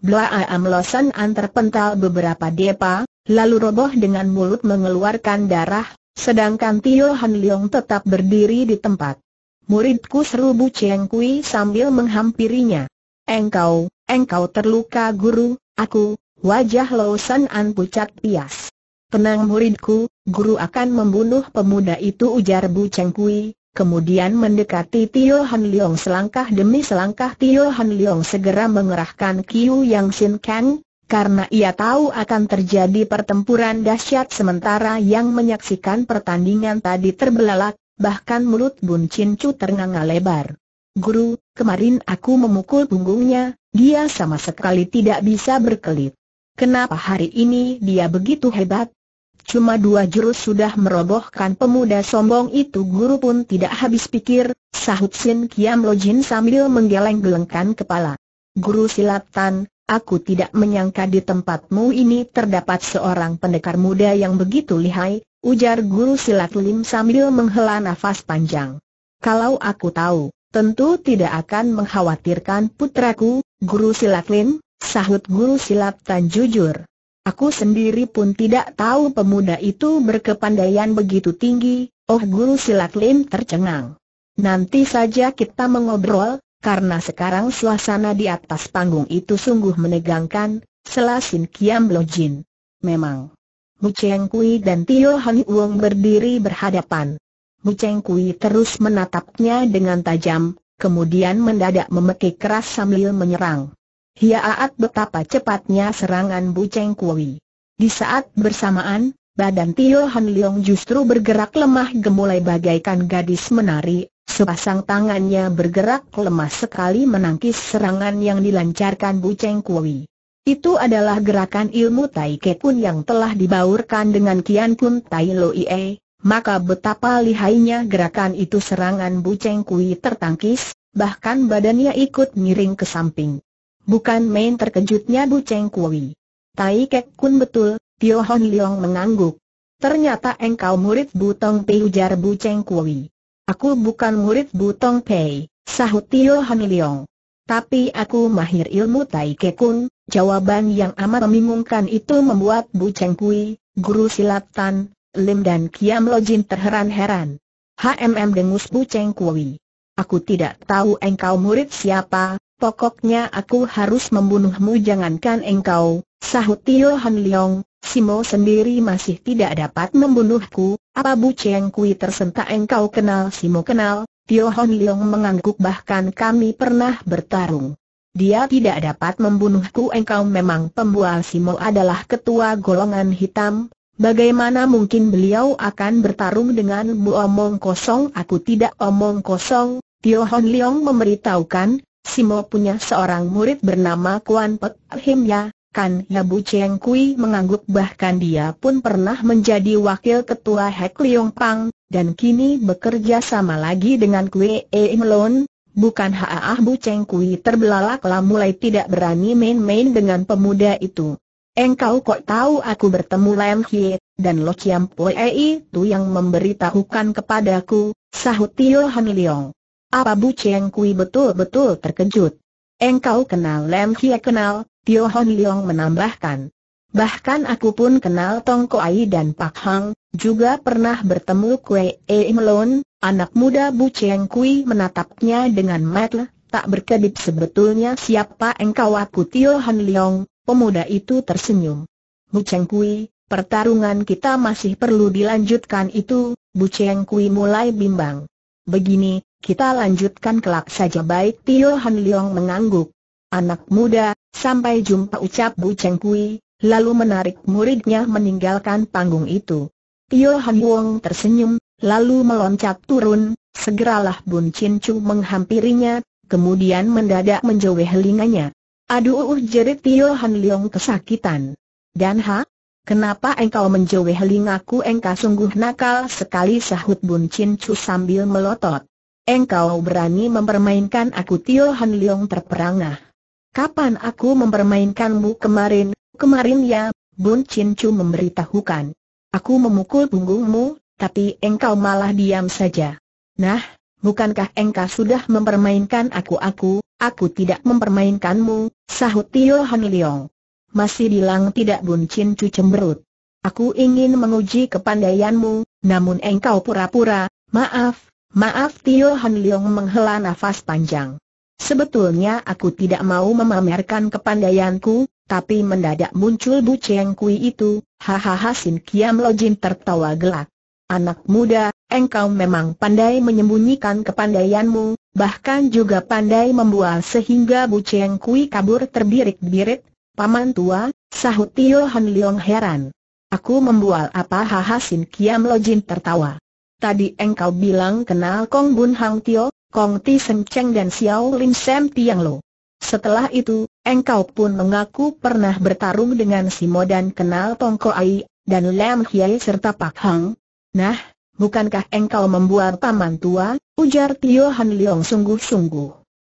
Blaam Losan pental beberapa depa, lalu roboh dengan mulut mengeluarkan darah, sedangkan Tio Han Leong tetap berdiri di tempat. Muridku seru Bu Cheng Kui sambil menghampirinya. Engkau, engkau terluka guru, aku, wajah Losan An pucat pias. Tenang muridku, guru akan membunuh pemuda itu ujar Bu Cheng Kui, Kemudian mendekati Tio Han Leong selangkah demi selangkah Tio Han Leong segera mengerahkan Kiu Yang Sin Kang, karena ia tahu akan terjadi pertempuran dahsyat sementara yang menyaksikan pertandingan tadi terbelalak, bahkan mulut Bun Chin Chu ternganga lebar. Guru, kemarin aku memukul punggungnya, dia sama sekali tidak bisa berkelit. Kenapa hari ini dia begitu hebat? Cuma dua jurus sudah merobohkan pemuda sombong itu guru pun tidak habis pikir, sahut Sin Kiam Lojin sambil menggeleng-gelengkan kepala. Guru silatan, aku tidak menyangka di tempatmu ini terdapat seorang pendekar muda yang begitu lihai, ujar guru silat Lim sambil menghela nafas panjang. Kalau aku tahu, tentu tidak akan mengkhawatirkan putraku, guru silat Lim, sahut guru silat Tan jujur. Aku sendiri pun tidak tahu pemuda itu berkepandaian begitu tinggi, oh guru silat Lim tercengang. Nanti saja kita mengobrol, karena sekarang suasana di atas panggung itu sungguh menegangkan, selasin Kiam Lo Jin. Memang. Mu Cheng Kui dan Tio Han Wong berdiri berhadapan. Mu Cheng Kui terus menatapnya dengan tajam, kemudian mendadak memekik keras sambil menyerang hiaat betapa cepatnya serangan Bu Cheng Kui. Di saat bersamaan, badan Tio Han Leong justru bergerak lemah gemulai bagaikan gadis menari, sepasang tangannya bergerak lemah sekali menangkis serangan yang dilancarkan Bu Cheng Kui. Itu adalah gerakan ilmu Tai Ke pun yang telah dibaurkan dengan Kian pun Tai Lo Ie, maka betapa lihainya gerakan itu serangan Bu Cheng Kui tertangkis, bahkan badannya ikut miring ke samping. Bukan main terkejutnya Bu Cheng Kui. Tai Kek Kun betul, Tio Hon Leong mengangguk. Ternyata engkau murid Butong Pei ujar Bu Cheng Kui. Aku bukan murid Butong Pei, sahut Tio Hon Leong. Tapi aku mahir ilmu Tai Kek Kun, jawaban yang amat membingungkan itu membuat Bu Cheng Kui, guru silatan, Lim dan Kiam Lojin terheran-heran. HMM dengus Bu Cheng Kui. Aku tidak tahu engkau murid siapa, Pokoknya aku harus membunuhmu jangankan engkau, sahut Tio Han Leong, Simo sendiri masih tidak dapat membunuhku, apa Bu Cheng Kui tersentak engkau kenal Simo kenal, Tio Han Leong mengangguk bahkan kami pernah bertarung. Dia tidak dapat membunuhku engkau memang pembual Simo adalah ketua golongan hitam, bagaimana mungkin beliau akan bertarung dengan Bu Omong Kosong aku tidak omong kosong, Tio Hon Leong memberitahukan, Simo punya seorang murid bernama Kuan Pek Him Ya, Kan ya Bu Cheng Kui mengangguk bahkan dia pun pernah menjadi wakil ketua Hek Leong Pang, dan kini bekerja sama lagi dengan Kue e Im Lon. Bukan Haah Bu Cheng Kui terbelalak lah mulai tidak berani main-main dengan pemuda itu. Engkau kok tahu aku bertemu Lam Hie, dan Lo Chiam Pue itu e yang memberitahukan kepadaku, sahut Tio Han Leong. Apa Bu Cheng Kui betul-betul terkejut? Engkau kenal Lem Hie kenal, Tio Hon Leong menambahkan. Bahkan aku pun kenal Tong Ko Ai dan Pak Hang, juga pernah bertemu Kue E Melon, anak muda Bu Cheng Kui menatapnya dengan metel, tak berkedip sebetulnya siapa engkau aku Tio Hon Leong, pemuda itu tersenyum. Bu Cheng Kui, pertarungan kita masih perlu dilanjutkan itu, Bu Cheng Kui mulai bimbang. Begini, kita lanjutkan kelak saja baik Tio Han Leong mengangguk. Anak muda, sampai jumpa ucap Bu Cheng Kui, lalu menarik muridnya meninggalkan panggung itu. Tio Han Leong tersenyum, lalu meloncat turun, segeralah Bun Chin Chu menghampirinya, kemudian mendadak menjauh helinganya. Aduh uh, jerit Tio Han Leong kesakitan. Dan ha? Kenapa engkau menjauh helingaku engkau sungguh nakal sekali sahut Bun Chin Chu sambil melotot. Engkau berani mempermainkan aku Tio Han Leong terperangah. Kapan aku mempermainkanmu kemarin, kemarin ya, Bun Chin Chu memberitahukan. Aku memukul punggungmu, tapi engkau malah diam saja. Nah, bukankah engkau sudah mempermainkan aku-aku, aku tidak mempermainkanmu, sahut Tio Han Leong. Masih bilang tidak Bun Chin Chu cemberut. Aku ingin menguji kepandaianmu, namun engkau pura-pura, maaf, Maaf Tio Han Leong menghela nafas panjang. Sebetulnya aku tidak mau memamerkan kepandaianku, tapi mendadak muncul Bu Cheng Kui itu, hahaha Sin Kiam Jin tertawa gelak. Anak muda, engkau memang pandai menyembunyikan kepandaianmu, bahkan juga pandai membual sehingga Bu Cheng Kui kabur terbirik-birik. Paman tua, sahut Tio Han Leong heran. Aku membual apa hahaha Sin Kiam Jin tertawa. Tadi engkau bilang kenal Kong Bun Hang Tio, Kong Ti Sen Cheng dan Xiao Lin Sam Tiang Lo. Setelah itu, engkau pun mengaku pernah bertarung dengan Simo dan kenal Tong Ko Ai, dan Lam Hiai serta Pak Hang. Nah, bukankah engkau membuat paman tua, ujar Tio Han Leong sungguh-sungguh.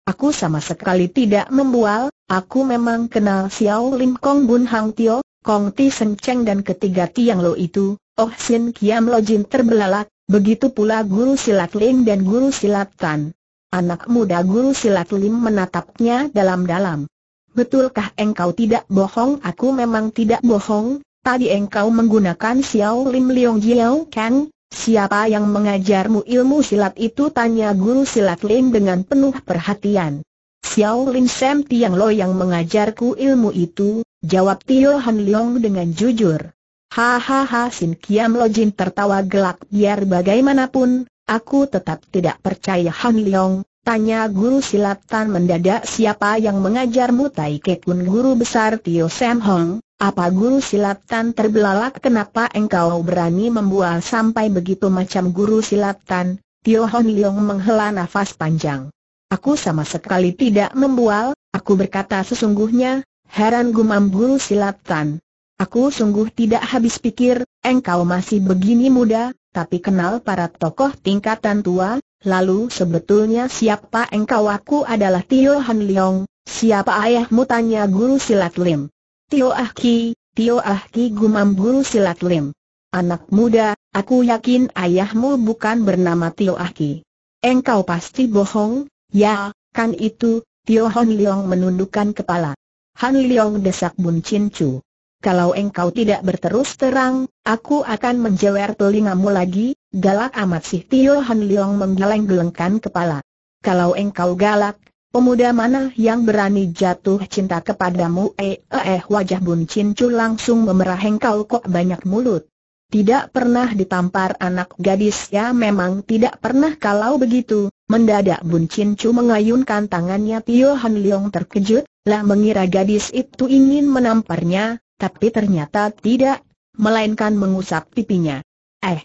Aku sama sekali tidak membual, aku memang kenal Xiao Lin Kong Bun Hang Tio, Kong Ti Sen Cheng dan ketiga Tiang Lo itu, Oh Sin Kiam Lo Jin terbelalak, Begitu pula guru silat lim dan guru silat Tan. Anak muda guru silat Lim menatapnya dalam-dalam. Betulkah engkau tidak bohong? Aku memang tidak bohong. Tadi engkau menggunakan Xiao Lim Liong Jiao Kang. Siapa yang mengajarmu ilmu silat itu? Tanya guru silat Lim dengan penuh perhatian. Xiao lim Sam Tiang Lo yang mengajarku ilmu itu, jawab Tio Han Liong dengan jujur. Hahaha Sin Kiam Lojin tertawa gelak biar bagaimanapun, aku tetap tidak percaya Han Leong, tanya guru silatan mendadak siapa yang mengajarmu Tai Kekun guru besar Tio Sam Hong, apa guru silatan terbelalak kenapa engkau berani membual sampai begitu macam guru silatan, Tio Han Leong menghela nafas panjang. Aku sama sekali tidak membual, aku berkata sesungguhnya, heran gumam guru silatan. Aku sungguh tidak habis pikir, engkau masih begini muda, tapi kenal para tokoh tingkatan tua, lalu sebetulnya siapa engkau aku adalah Tio Han Leong, siapa ayahmu tanya guru silat Lim. Tio Ah Ki, Tio Ah Ki gumam guru silat Lim. Anak muda, aku yakin ayahmu bukan bernama Tio Ah Ki. Engkau pasti bohong, ya, kan itu, Tio Han Leong menundukkan kepala. Han Leong desak Bun Chin Chu kalau engkau tidak berterus terang, aku akan menjewer telingamu lagi, galak amat sih Tio Han Leong menggeleng-gelengkan kepala. Kalau engkau galak, pemuda mana yang berani jatuh cinta kepadamu? Eh, eh, eh wajah Bun Chin Chu langsung memerah engkau kok banyak mulut. Tidak pernah ditampar anak gadis ya memang tidak pernah kalau begitu, mendadak Bun Chin Chu mengayunkan tangannya Tio Han Leong terkejut, lah mengira gadis itu ingin menamparnya, tapi ternyata tidak, melainkan mengusap pipinya. Eh,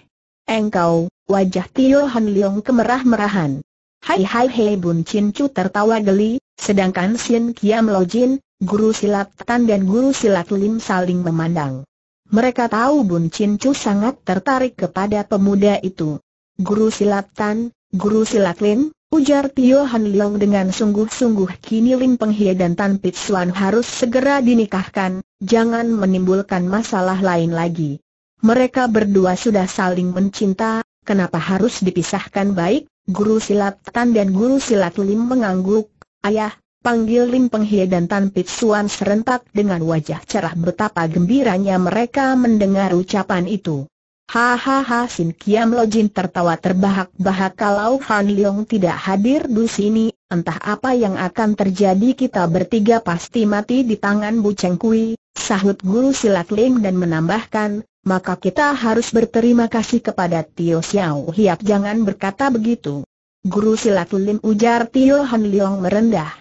engkau, wajah Tio Han Leong kemerah-merahan. Hai hai hei Bun Chin Chu tertawa geli, sedangkan Sin Kiam Lo Jin, guru silat Tan dan guru silat Lim saling memandang. Mereka tahu Bun Chin Chu sangat tertarik kepada pemuda itu. Guru silat Tan, guru silat Lim, ujar Tio Han Leong dengan sungguh-sungguh kini Lim Penghie dan Tan Pitsuan harus segera dinikahkan, jangan menimbulkan masalah lain lagi. Mereka berdua sudah saling mencinta, kenapa harus dipisahkan baik? Guru silat Tan dan guru silat Lim mengangguk, ayah, panggil Lim Penghie dan Tan Pitsuan serentak dengan wajah cerah betapa gembiranya mereka mendengar ucapan itu. Hahaha Sin Kiam Lo Jin tertawa terbahak-bahak kalau Han Leong tidak hadir di sini, entah apa yang akan terjadi kita bertiga pasti mati di tangan Bu Cheng Kui, sahut guru silat Ling dan menambahkan, maka kita harus berterima kasih kepada Tio Xiao Hiap jangan berkata begitu. Guru silat Lim ujar Tio Han Leong merendah.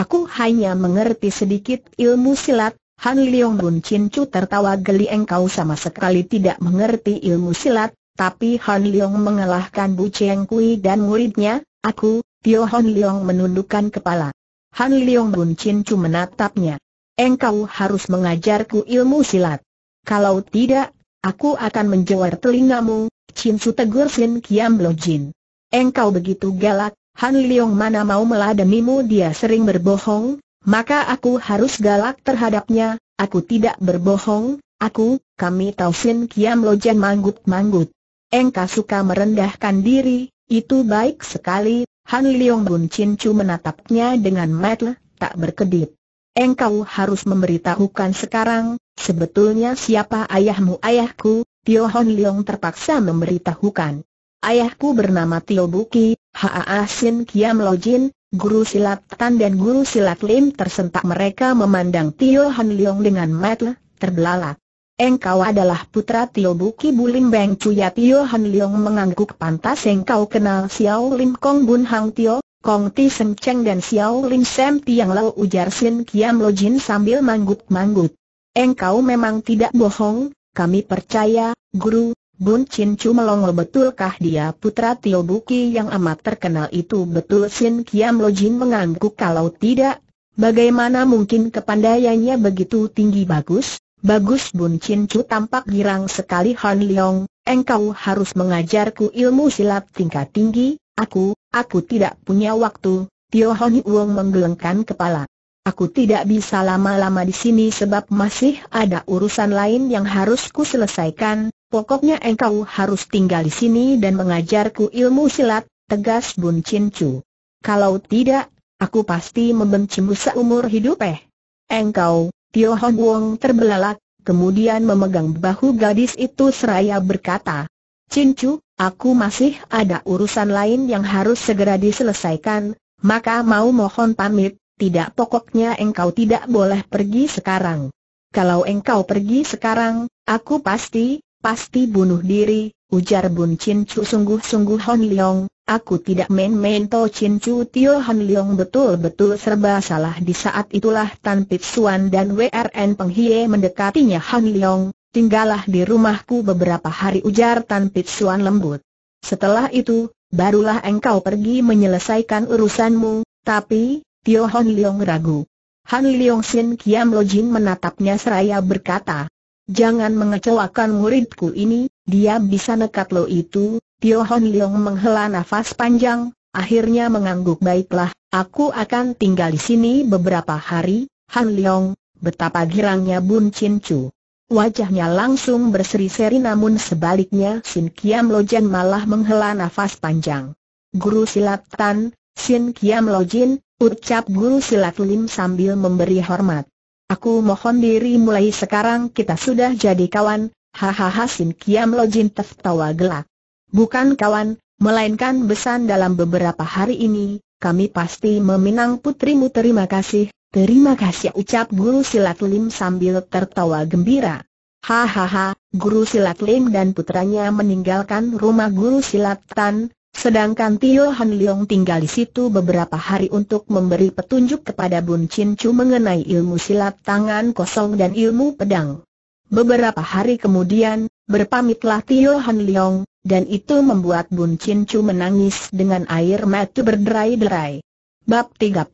Aku hanya mengerti sedikit ilmu silat, Han Leong Bun Chin Chu tertawa geli engkau sama sekali tidak mengerti ilmu silat, tapi Han Leong mengalahkan Bu Cheng Kui dan muridnya, aku, Tio Hon Leong menundukkan kepala. Han Leong Bun Chin Chu menatapnya. Engkau harus mengajarku ilmu silat. Kalau tidak, aku akan menjawar telingamu, Chin Chu tegur Sin Kiam Lo Jin. Engkau begitu galak, Han Leong mana mau meladenimu dia sering berbohong, maka aku harus galak terhadapnya, aku tidak berbohong, aku, kami tahu Sin Kiam Lo Jin manggut-manggut. Engkau suka merendahkan diri, itu baik sekali, Han Leong Bun Chin Chu menatapnya dengan mata tak berkedip. Engkau harus memberitahukan sekarang, sebetulnya siapa ayahmu ayahku, Tio Han Leong terpaksa memberitahukan. Ayahku bernama Tio Buki, Haa Sin Kiam Lojin, guru silat Tan dan guru silat Lim tersentak mereka memandang Tio Han Leong dengan mata terbelalak. Engkau adalah putra Tio Buki Bulim Beng Cuya Tio Han Leong mengangguk pantas engkau kenal Xiao Lim Kong Bun Hang Tio, Kong Ti Cheng dan Xiao Lim Sam Tiang Lau ujar Sin Kiam Lo Jin sambil manggut-manggut. Engkau memang tidak bohong, kami percaya, Guru, Bun Chin Chu melongo betulkah dia putra Tio Buki yang amat terkenal itu betul Sin Kiam Lo Jin mengangguk kalau tidak, bagaimana mungkin kepandaiannya begitu tinggi bagus? Bagus Bun Chin Chu tampak girang sekali Han Leong, engkau harus mengajarku ilmu silat tingkat tinggi, aku, aku tidak punya waktu, Tio Hon Wong menggelengkan kepala. Aku tidak bisa lama-lama di sini sebab masih ada urusan lain yang harus ku selesaikan, pokoknya engkau harus tinggal di sini dan mengajarku ilmu silat, tegas Bun Chin Chu. Kalau tidak, aku pasti membencimu seumur hidup eh. Engkau, Tio Hong Wong terbelalak, kemudian memegang bahu gadis itu seraya berkata, Cincu, aku masih ada urusan lain yang harus segera diselesaikan, maka mau mohon pamit, tidak pokoknya engkau tidak boleh pergi sekarang. Kalau engkau pergi sekarang, aku pasti, pasti bunuh diri, ujar Bun Cincu sungguh-sungguh Hon Leong, Aku tidak main-main To Chin Chu Tio Han Leong betul-betul serba salah di saat itulah Tan Pit Suan dan WRN Peng Hie mendekatinya Han Leong, tinggallah di rumahku beberapa hari ujar Tan Pit Suan lembut. Setelah itu, barulah engkau pergi menyelesaikan urusanmu, tapi, Tio Han Leong ragu. Han Leong Sin Kiam Lo Jin menatapnya seraya berkata, Jangan mengecewakan muridku ini, dia bisa nekat lo itu, Tio Hon Leong menghela nafas panjang, akhirnya mengangguk baiklah, aku akan tinggal di sini beberapa hari, Han Leong, betapa girangnya Bun Chin Chu. Wajahnya langsung berseri-seri namun sebaliknya Sin Kiam Jin malah menghela nafas panjang. Guru silat Tan, Sin Kiam Jin, ucap guru silat Lim sambil memberi hormat. Aku mohon diri mulai sekarang kita sudah jadi kawan, Hahaha Sim Kiam Lo Jin tertawa gelak. Bukan kawan, melainkan besan dalam beberapa hari ini, kami pasti meminang putrimu terima kasih, terima kasih ucap guru silat Lim sambil tertawa gembira. Hahaha, guru silat Lim dan putranya meninggalkan rumah guru silat Tan, sedangkan Tio Han Leong tinggal di situ beberapa hari untuk memberi petunjuk kepada Bun Chin Chu mengenai ilmu silat tangan kosong dan ilmu pedang. Beberapa hari kemudian, berpamitlah Tio Han Leong, dan itu membuat Bun Chin Chu menangis dengan air mata berderai-derai. Bab 31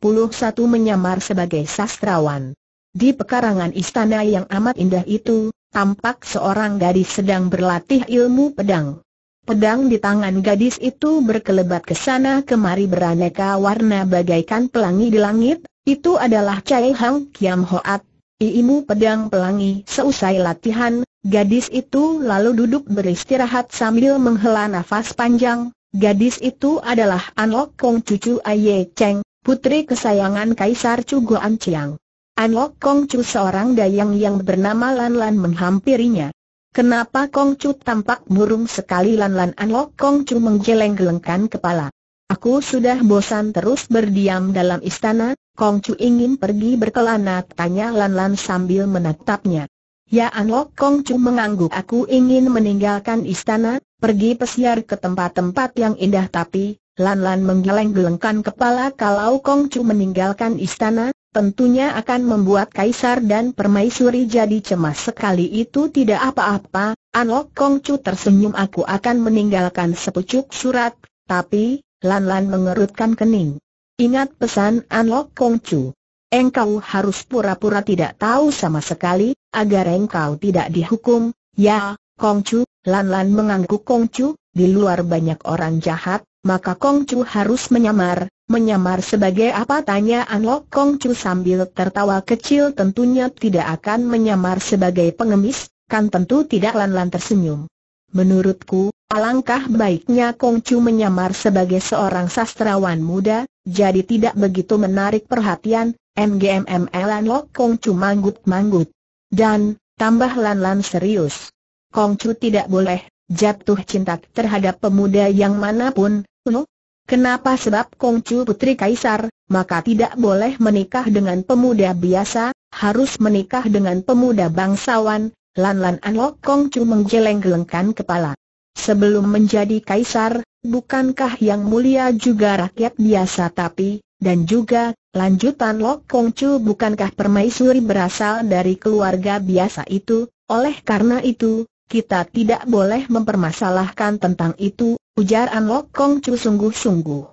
menyamar sebagai sastrawan. Di pekarangan istana yang amat indah itu, tampak seorang gadis sedang berlatih ilmu pedang. Pedang di tangan gadis itu berkelebat ke sana kemari beraneka warna bagaikan pelangi di langit, itu adalah Chai Hang Kiam Hoat, Iimu pedang pelangi Seusai latihan, gadis itu lalu duduk beristirahat sambil menghela nafas panjang Gadis itu adalah Anlok Kong cucu Aye Cheng, putri kesayangan Kaisar Cuguan Chiang Anlok Kong Chu seorang dayang yang bernama Lan Lan menghampirinya Kenapa Kong Chu tampak murung sekali Lan Lan Anlok Kong Chu menggeleng-gelengkan kepala Aku sudah bosan terus berdiam dalam istana, Kong Chu ingin pergi berkelana tanya Lan Lan sambil menatapnya. Ya Anok Kong Chu mengangguk aku ingin meninggalkan istana, pergi pesiar ke tempat-tempat yang indah tapi, Lan Lan menggeleng-gelengkan kepala kalau Kong Chu meninggalkan istana, tentunya akan membuat Kaisar dan Permaisuri jadi cemas sekali itu tidak apa-apa, Anok Kong Chu tersenyum aku akan meninggalkan sepucuk surat, tapi, Lan-lan mengerutkan kening. Ingat pesan Anlok Kongcu. Engkau harus pura-pura tidak tahu sama sekali, agar engkau tidak dihukum. Ya, Kongcu, Lan-lan mengangguk Kongcu, di luar banyak orang jahat, maka Kongcu harus menyamar, menyamar sebagai apa tanya Anlok Kongcu sambil tertawa kecil tentunya tidak akan menyamar sebagai pengemis, kan tentu tidak Lan-lan tersenyum. Menurutku, alangkah baiknya Kongcu menyamar sebagai seorang sastrawan muda, jadi tidak begitu menarik perhatian, MGMM Elan Lok Kongcu manggut-manggut. Dan, tambah Lan-Lan serius. Kongcu tidak boleh jatuh cinta terhadap pemuda yang manapun, loh. Kenapa sebab Kongcu putri kaisar, maka tidak boleh menikah dengan pemuda biasa, harus menikah dengan pemuda bangsawan, Lan Lan An Lok Kong Chu menggeleng-gelengkan kepala. Sebelum menjadi kaisar, bukankah yang mulia juga rakyat biasa tapi, dan juga, lanjutan Lok Kong Chu bukankah permaisuri berasal dari keluarga biasa itu, oleh karena itu, kita tidak boleh mempermasalahkan tentang itu, ujar An Lok Kong Chu sungguh-sungguh.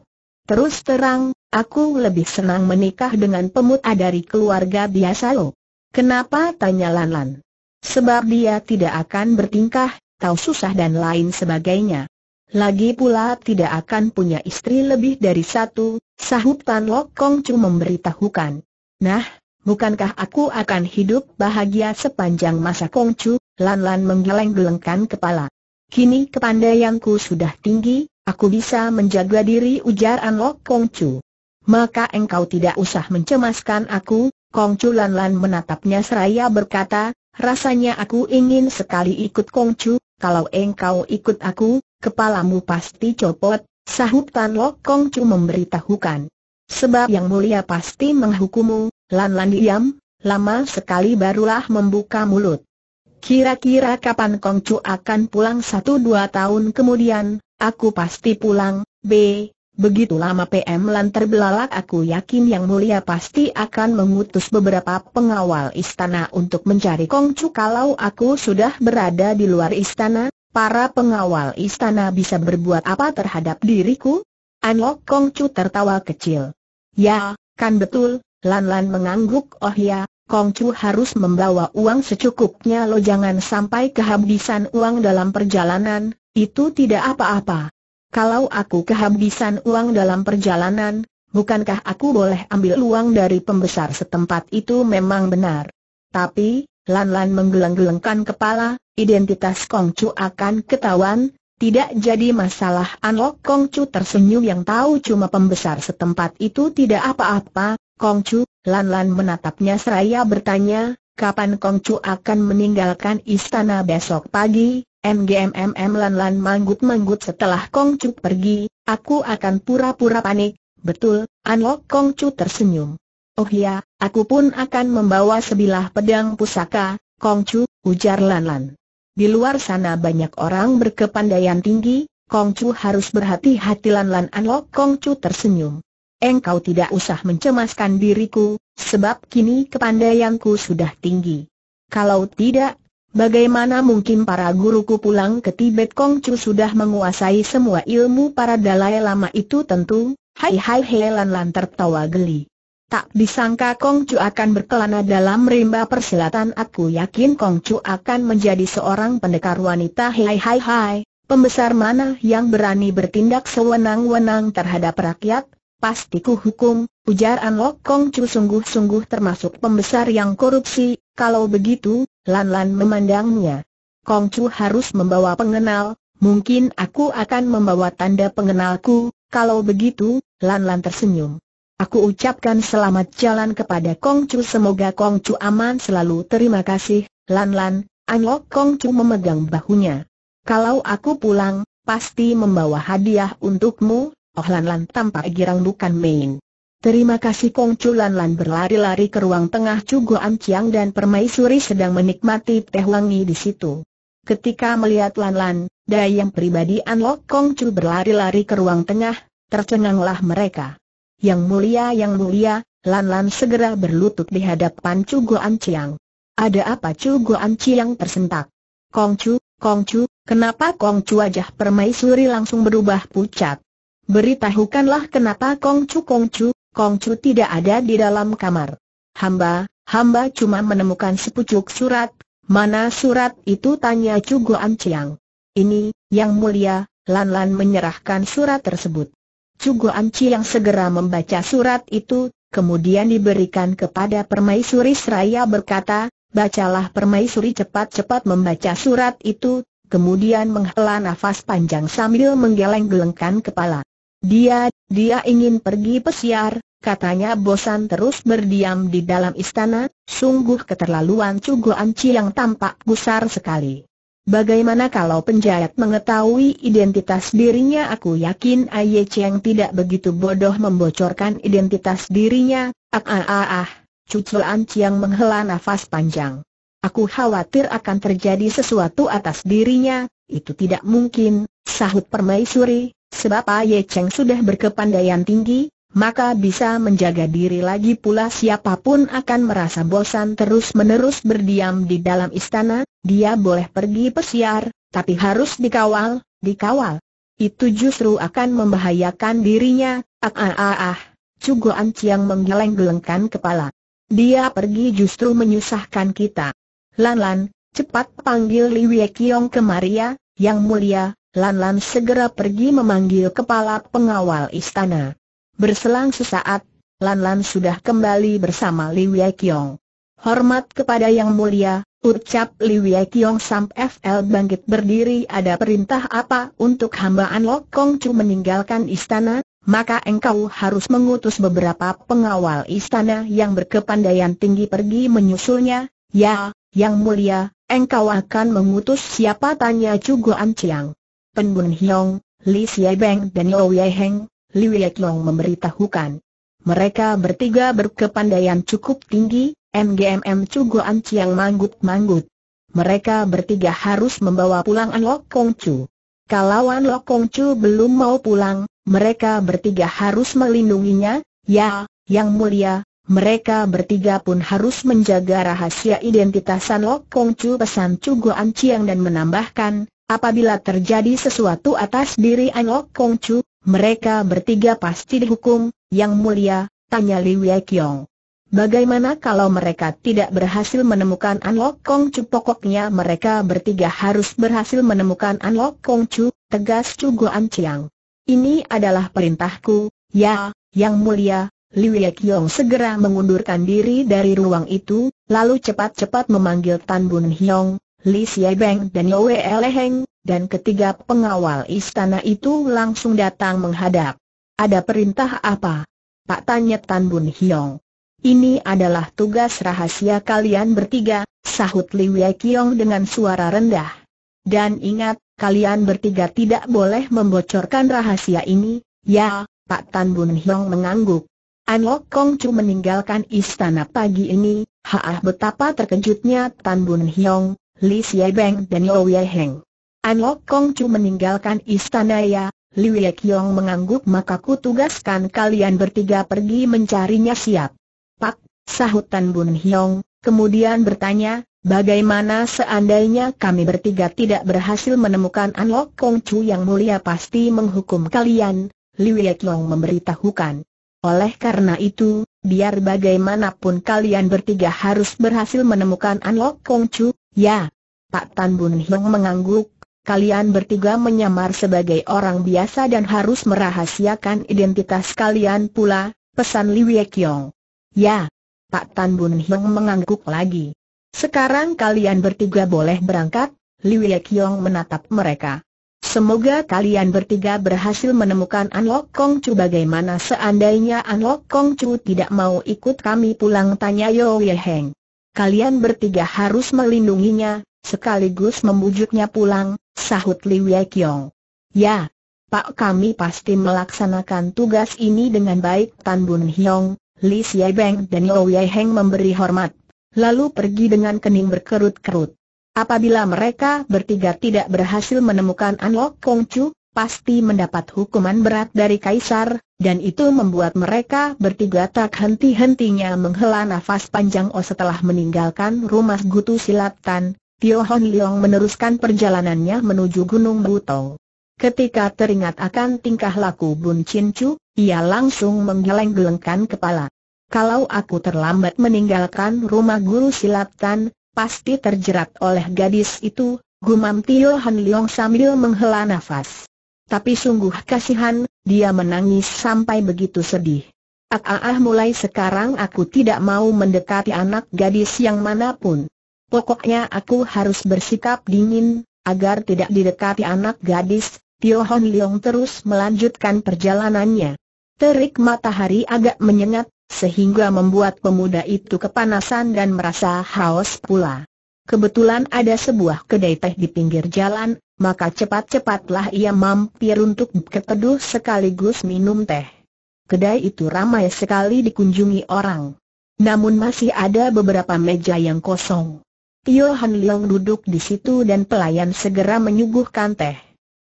Terus terang, aku lebih senang menikah dengan pemuda dari keluarga biasa lo. Kenapa? tanya Lan Lan. Sebab dia tidak akan bertingkah, tahu susah dan lain sebagainya. Lagi pula tidak akan punya istri lebih dari satu, sahut Tan Lok Kong Chu memberitahukan. Nah, bukankah aku akan hidup bahagia sepanjang masa Kong Chu? Lan Lan menggeleng-gelengkan kepala. Kini kepandaianku sudah tinggi, aku bisa menjaga diri ujar An Lok Kong Chu. Maka engkau tidak usah mencemaskan aku, Kong Chu Lan Lan menatapnya seraya berkata, Rasanya aku ingin sekali ikut Kongcu, kalau engkau ikut aku, kepalamu pasti copot, sahut Tan Lok Kongcu memberitahukan. Sebab yang mulia pasti menghukumu, Lan Lan diam, lama sekali barulah membuka mulut. Kira-kira kapan Kongcu akan pulang satu dua tahun kemudian, aku pasti pulang, B, Begitu lama PM Lan terbelalak aku yakin yang mulia pasti akan mengutus beberapa pengawal istana untuk mencari Kongcu kalau aku sudah berada di luar istana, para pengawal istana bisa berbuat apa terhadap diriku? Anlok Kongcu tertawa kecil. Ya, kan betul, Lan Lan mengangguk oh ya, Kongcu harus membawa uang secukupnya lo jangan sampai kehabisan uang dalam perjalanan, itu tidak apa-apa kalau aku kehabisan uang dalam perjalanan, bukankah aku boleh ambil uang dari pembesar setempat itu memang benar. Tapi, Lan Lan menggeleng-gelengkan kepala, identitas Kong Chu akan ketahuan, tidak jadi masalah Anlok Kong Chu tersenyum yang tahu cuma pembesar setempat itu tidak apa-apa, Kong Chu, Lan Lan menatapnya seraya bertanya, kapan Kong Chu akan meninggalkan istana besok pagi, MGMMM lan-lan manggut-manggut setelah Kong Chu pergi, aku akan pura-pura panik, betul, Anlok Kong Chu tersenyum. Oh ya, aku pun akan membawa sebilah pedang pusaka, Kong Chu, ujar Lan-Lan. Di luar sana banyak orang berkepandaian tinggi, Kong Chu harus berhati-hati Lan-Lan Anlok Kong Chu tersenyum. Engkau tidak usah mencemaskan diriku, sebab kini kepandaianku sudah tinggi. Kalau tidak, Bagaimana mungkin para guruku pulang ke Tibet Kongcu sudah menguasai semua ilmu para Dalai Lama itu tentu? Hai hai Helan Lan tertawa geli. Tak disangka Kongcu akan berkelana dalam rimba persilatan aku yakin Kongcu akan menjadi seorang pendekar wanita hai hai hai. Pembesar mana yang berani bertindak sewenang-wenang terhadap rakyat, pasti ku hukum, ujar An Lok Kong Chu sungguh-sungguh termasuk pembesar yang korupsi, kalau begitu, Lan Lan memandangnya. Kong Chu harus membawa pengenal, mungkin aku akan membawa tanda pengenalku, kalau begitu, Lan Lan tersenyum. Aku ucapkan selamat jalan kepada Kong Chu semoga Kong Chu aman selalu terima kasih, Lan Lan, An Lok Kong Chu memegang bahunya. Kalau aku pulang, pasti membawa hadiah untukmu, Oh Lan Lan tampak girang bukan main. Terima kasih Kong lanlan Lan berlari-lari ke ruang tengah Chu Guan Chiang dan Permaisuri sedang menikmati teh wangi di situ. Ketika melihat Lan Lan, dayang pribadi Anlok Kong Chu berlari-lari ke ruang tengah, tercenganglah mereka. Yang mulia, yang mulia, Lan Lan segera berlutut di hadapan Chu Guan Chiang. Ada apa Chu Guan Chiang tersentak? Kong Chu, Kong Chu, kenapa Kong Chu wajah permaisuri langsung berubah pucat? beritahukanlah kenapa Kongcu Kongcu, Kongcu tidak ada di dalam kamar. Hamba, hamba cuma menemukan sepucuk surat, mana surat itu tanya Guan Chiang. Ini, yang mulia, Lan Lan menyerahkan surat tersebut. Guan Chiang segera membaca surat itu, kemudian diberikan kepada Permaisuri Seraya berkata, Bacalah permaisuri cepat-cepat membaca surat itu, kemudian menghela nafas panjang sambil menggeleng-gelengkan kepala. Dia, dia ingin pergi pesiar, katanya bosan terus berdiam di dalam istana, sungguh keterlaluan Cugo Anci yang tampak gusar sekali. Bagaimana kalau penjahat mengetahui identitas dirinya? Aku yakin Aye Cheng tidak begitu bodoh membocorkan identitas dirinya. Ah ah ah ah. Cucu An Chiang menghela nafas panjang. Aku khawatir akan terjadi sesuatu atas dirinya, itu tidak mungkin, sahut permaisuri, Sebab Ye Cheng sudah berkepandaian tinggi, maka bisa menjaga diri lagi pula siapapun akan merasa bosan terus-menerus berdiam di dalam istana, dia boleh pergi pesiar, tapi harus dikawal, dikawal. Itu justru akan membahayakan dirinya, ah ah ah ah, Cugo Chiang menggeleng-gelengkan kepala. Dia pergi justru menyusahkan kita. Lan Lan, cepat panggil Li Wei Kiong ke Maria, yang mulia, Lan-Lan segera pergi memanggil kepala pengawal istana. Berselang sesaat, Lan-Lan sudah kembali bersama Li Wei Kiong. Hormat kepada Yang Mulia, ucap Li Wei Kiong Sam FL bangkit berdiri ada perintah apa untuk hambaan Lok Kong Chu meninggalkan istana, maka engkau harus mengutus beberapa pengawal istana yang berkepandaian tinggi pergi menyusulnya, ya, yang mulia, engkau akan mengutus siapa tanya Chu Guan Chiang. Pen Bun Hiong, Li Xie Beng dan Yo Wei Heng, Liu Wei Long memberitahukan. Mereka bertiga berkepandaian cukup tinggi, MGMM Cugoan Ciang manggut-manggut. Mereka bertiga harus membawa pulang An Lok Kong Chu. Kalau An Lok Kong Chu belum mau pulang, mereka bertiga harus melindunginya, ya, yang mulia, mereka bertiga pun harus menjaga rahasia identitas San Lok Kong Chu pesan Chu Goan dan menambahkan, Apabila terjadi sesuatu atas diri Anok Kong Chu, mereka bertiga pasti dihukum, Yang Mulia, tanya Li Wei Kiong. Bagaimana kalau mereka tidak berhasil menemukan Lok Kong Chu? Pokoknya mereka bertiga harus berhasil menemukan Lok Kong Chu, tegas Chu Guan Chiang. Ini adalah perintahku, ya, yang mulia, Liu Yekyong segera mengundurkan diri dari ruang itu, lalu cepat-cepat memanggil Tan Bun Hiong, Li Xiaobeng dan Yue Leheng, dan ketiga pengawal istana itu langsung datang menghadap. Ada perintah apa? Pak tanya Tan Bun Hiong. Ini adalah tugas rahasia kalian bertiga, sahut Li Wei Kiong dengan suara rendah. Dan ingat, kalian bertiga tidak boleh membocorkan rahasia ini, ya, Pak Tan Bun Hiong mengangguk. An Lok Kong Chu meninggalkan istana pagi ini, haah betapa terkejutnya Tan Bun Hiong, Li Xiebeng dan Yo Ye An Lok Kong Chu meninggalkan istana ya, Liu Ye Kiong mengangguk maka ku tugaskan kalian bertiga pergi mencarinya siap. Pak, sahut Tan Bun Hiong, kemudian bertanya, bagaimana seandainya kami bertiga tidak berhasil menemukan An Lok Kong Chu yang mulia pasti menghukum kalian, Liu Ye Kiong memberitahukan. Oleh karena itu, biar bagaimanapun kalian bertiga harus berhasil menemukan An Lok Kong Chu, ya. Pak Tan Bun Hiong mengangguk, kalian bertiga menyamar sebagai orang biasa dan harus merahasiakan identitas kalian pula, pesan Li Wei Kiong. Ya. Pak Tan Bun Hiong mengangguk lagi. Sekarang kalian bertiga boleh berangkat, Li Wei Kiong menatap mereka. Semoga kalian bertiga berhasil menemukan An Lok Kong Chu bagaimana seandainya An Lok Kong Chu tidak mau ikut kami pulang tanya Yo Ye Heng. Kalian bertiga harus melindunginya, sekaligus membujuknya pulang, sahut Li Wei Kiong. Ya, Pak kami pasti melaksanakan tugas ini dengan baik Tan Bun Hiong, Li Xie Beng dan Yo Ye Heng memberi hormat. Lalu pergi dengan kening berkerut-kerut. Apabila mereka bertiga tidak berhasil menemukan Anlok Kongcu, pasti mendapat hukuman berat dari Kaisar, dan itu membuat mereka bertiga tak henti-hentinya menghela nafas panjang O oh, setelah meninggalkan rumah Gutu Silatan, Tio Hon Leong meneruskan perjalanannya menuju Gunung Butong. Ketika teringat akan tingkah laku Bun Chin Chu, ia langsung menggeleng-gelengkan kepala. Kalau aku terlambat meninggalkan rumah guru silatan, pasti terjerat oleh gadis itu, gumam Tio Han Leong sambil menghela nafas. Tapi sungguh kasihan, dia menangis sampai begitu sedih. Ah, ah, ah mulai sekarang aku tidak mau mendekati anak gadis yang manapun. Pokoknya aku harus bersikap dingin, agar tidak didekati anak gadis, Tio Hon Leong terus melanjutkan perjalanannya. Terik matahari agak menyengat, sehingga membuat pemuda itu kepanasan dan merasa haus pula. Kebetulan ada sebuah kedai teh di pinggir jalan, maka cepat-cepatlah ia mampir untuk berteduh sekaligus minum teh. Kedai itu ramai sekali dikunjungi orang. Namun masih ada beberapa meja yang kosong. Tio Han Leong duduk di situ dan pelayan segera menyuguhkan teh.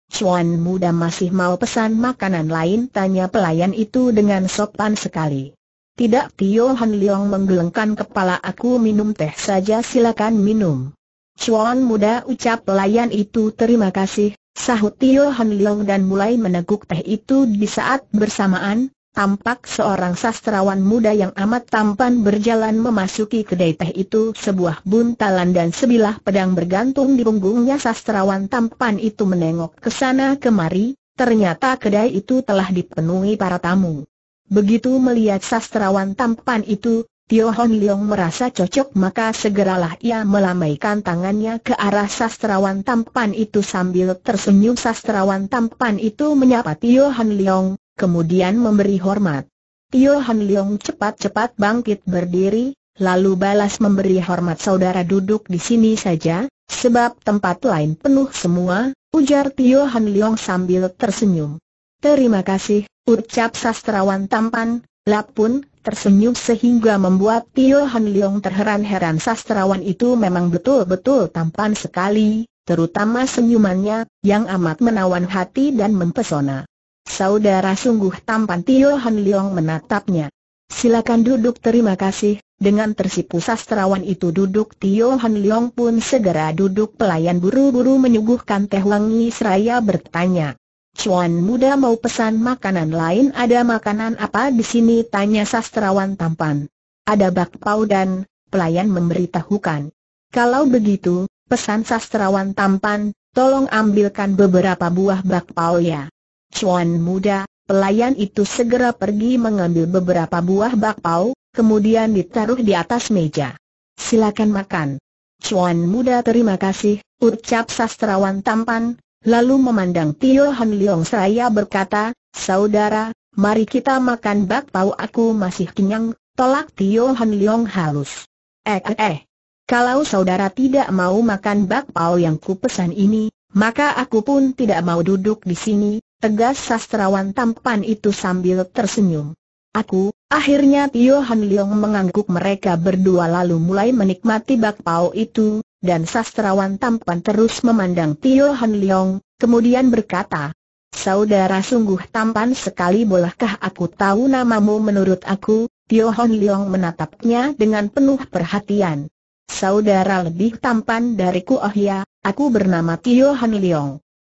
Chuan muda masih mau pesan makanan lain tanya pelayan itu dengan sopan sekali. Tidak Tio Han Leong menggelengkan kepala aku minum teh saja silakan minum. Chuan muda ucap pelayan itu terima kasih, sahut Tio Han Leong dan mulai meneguk teh itu di saat bersamaan, tampak seorang sastrawan muda yang amat tampan berjalan memasuki kedai teh itu sebuah buntalan dan sebilah pedang bergantung di punggungnya sastrawan tampan itu menengok ke sana kemari, ternyata kedai itu telah dipenuhi para tamu. Begitu melihat sastrawan tampan itu, Tio Hon Leong merasa cocok maka segeralah ia melambaikan tangannya ke arah sastrawan tampan itu sambil tersenyum sastrawan tampan itu menyapa Tio Hon Leong, kemudian memberi hormat. Tio Hon Leong cepat-cepat bangkit berdiri, lalu balas memberi hormat saudara duduk di sini saja, sebab tempat lain penuh semua, ujar Tio Han Leong sambil tersenyum. Terima kasih, ucap sastrawan tampan, Lap pun tersenyum sehingga membuat Tio Han Leong terheran-heran sastrawan itu memang betul-betul tampan sekali, terutama senyumannya, yang amat menawan hati dan mempesona. Saudara sungguh tampan Tio Han Leong menatapnya. Silakan duduk terima kasih, dengan tersipu sastrawan itu duduk Tio Han Leong pun segera duduk pelayan buru-buru menyuguhkan teh wangi seraya bertanya. Cuan muda mau pesan makanan lain ada makanan apa di sini tanya sastrawan tampan. Ada bakpao dan pelayan memberitahukan. Kalau begitu, pesan sastrawan tampan, tolong ambilkan beberapa buah bakpao ya. Cuan muda, pelayan itu segera pergi mengambil beberapa buah bakpao, kemudian ditaruh di atas meja. Silakan makan. Cuan muda terima kasih, ucap sastrawan tampan, Lalu memandang Tio Han Leong saya berkata, Saudara, mari kita makan bakpao aku masih kenyang, tolak Tio Han Leong halus. Eh eh eh. Kalau saudara tidak mau makan bakpao yang ku pesan ini, maka aku pun tidak mau duduk di sini, tegas sastrawan tampan itu sambil tersenyum. Aku, akhirnya Tio Han Leong mengangguk mereka berdua lalu mulai menikmati bakpao itu, dan sastrawan tampan terus memandang Tio Han Leong, kemudian berkata, Saudara sungguh tampan sekali bolehkah aku tahu namamu menurut aku, Tio Han Leong menatapnya dengan penuh perhatian. Saudara lebih tampan dariku oh ya, aku bernama Tio Han Leong.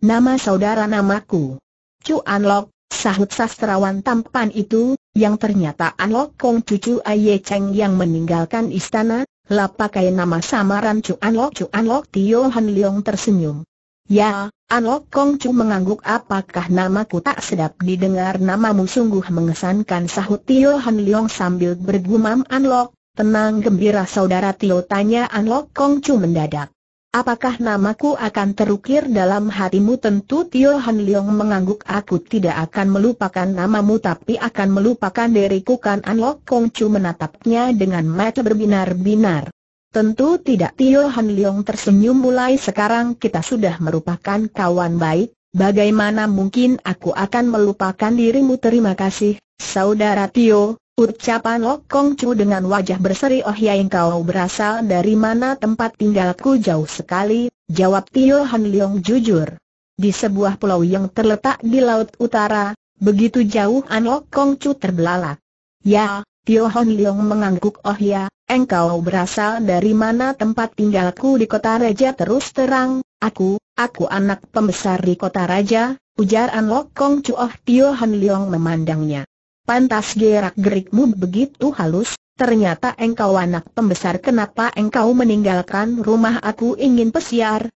Nama saudara namaku. Cuan Lok, sahut sastrawan tampan itu, yang ternyata An Kong cucu Aye Cheng yang meninggalkan istana, lah pakai nama samaran An Lok An Lok Tio Han Leong tersenyum. Ya, An Lok Kong Chu mengangguk apakah namaku tak sedap didengar namamu sungguh mengesankan sahut Tio Han Leong sambil bergumam An Lok, tenang gembira saudara Tio tanya An Lok Kong Chu mendadak. Apakah namaku akan terukir dalam hatimu? Tentu Tio Han Leong mengangguk aku tidak akan melupakan namamu tapi akan melupakan diriku kan An Lok Kong Chu menatapnya dengan mata berbinar-binar. Tentu tidak Tio Han Leong tersenyum mulai sekarang kita sudah merupakan kawan baik, bagaimana mungkin aku akan melupakan dirimu terima kasih, saudara Tio, Ucapan Lok Kong Chu dengan wajah berseri Oh ya engkau berasal dari mana tempat tinggalku jauh sekali, jawab Tio Han Leong jujur. Di sebuah pulau yang terletak di laut utara, begitu jauh An Lok Kong Chu terbelalak. Ya, Tio Han Leong mengangguk Oh ya, engkau berasal dari mana tempat tinggalku di kota raja terus terang, aku, aku anak pembesar di kota raja, ujar An Lok Kong Chu Oh Tio Han Leong memandangnya. Pantas gerak-gerikmu begitu halus, ternyata engkau anak pembesar kenapa engkau meninggalkan rumah aku ingin pesiar,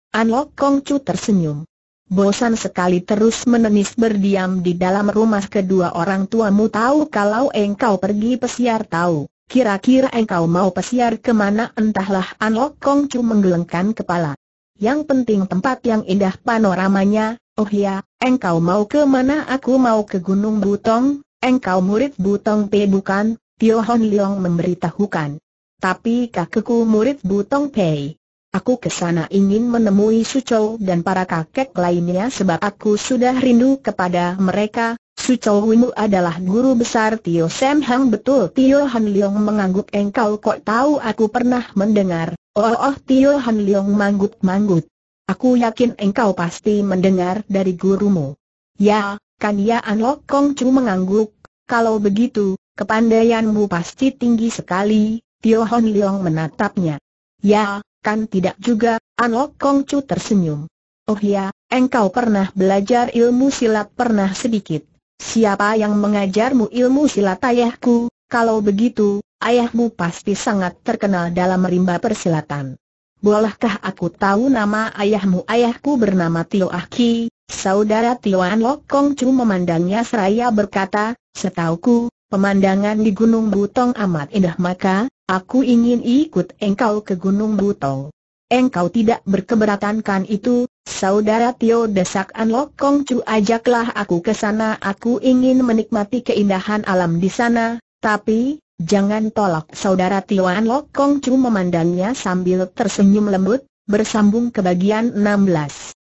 Kong Chu tersenyum. Bosan sekali terus menenis berdiam di dalam rumah kedua orang tuamu tahu kalau engkau pergi pesiar tahu. Kira-kira engkau mau pesiar kemana entahlah Kong Chu menggelengkan kepala. Yang penting tempat yang indah panoramanya, oh ya, engkau mau kemana aku mau ke Gunung Butong, Engkau murid Butong Pei bukan? Tio Hon Leong memberitahukan. Tapi kakekku murid Butong Pei. Aku kesana ingin menemui Sucou dan para kakek lainnya sebab aku sudah rindu kepada mereka. Sucou Wimu adalah guru besar Tio Sam Hang betul Tio Han Leong mengangguk engkau kok tahu aku pernah mendengar. Oh oh Tio Han Leong mangguk-manggut. Aku yakin engkau pasti mendengar dari gurumu. Ya, Kan ya Lok Kong Chu mengangguk, kalau begitu, kepandaianmu pasti tinggi sekali, Tio Hon Leong menatapnya. Ya, kan tidak juga, An Lok Kong Chu tersenyum. Oh ya, engkau pernah belajar ilmu silat pernah sedikit. Siapa yang mengajarmu ilmu silat ayahku, kalau begitu, ayahmu pasti sangat terkenal dalam rimba persilatan. Bolehkah aku tahu nama ayahmu? Ayahku bernama Tio Aki, Saudara Tioan Lok Kong Chu memandangnya seraya berkata, setauku, pemandangan di Gunung Butong amat indah maka, aku ingin ikut engkau ke Gunung Butong. Engkau tidak berkeberatan kan itu, saudara Tio desak An Lok Kong Chu ajaklah aku ke sana aku ingin menikmati keindahan alam di sana, tapi, jangan tolak saudara Tio An Lok Kong Chu memandangnya sambil tersenyum lembut, bersambung ke bagian 16.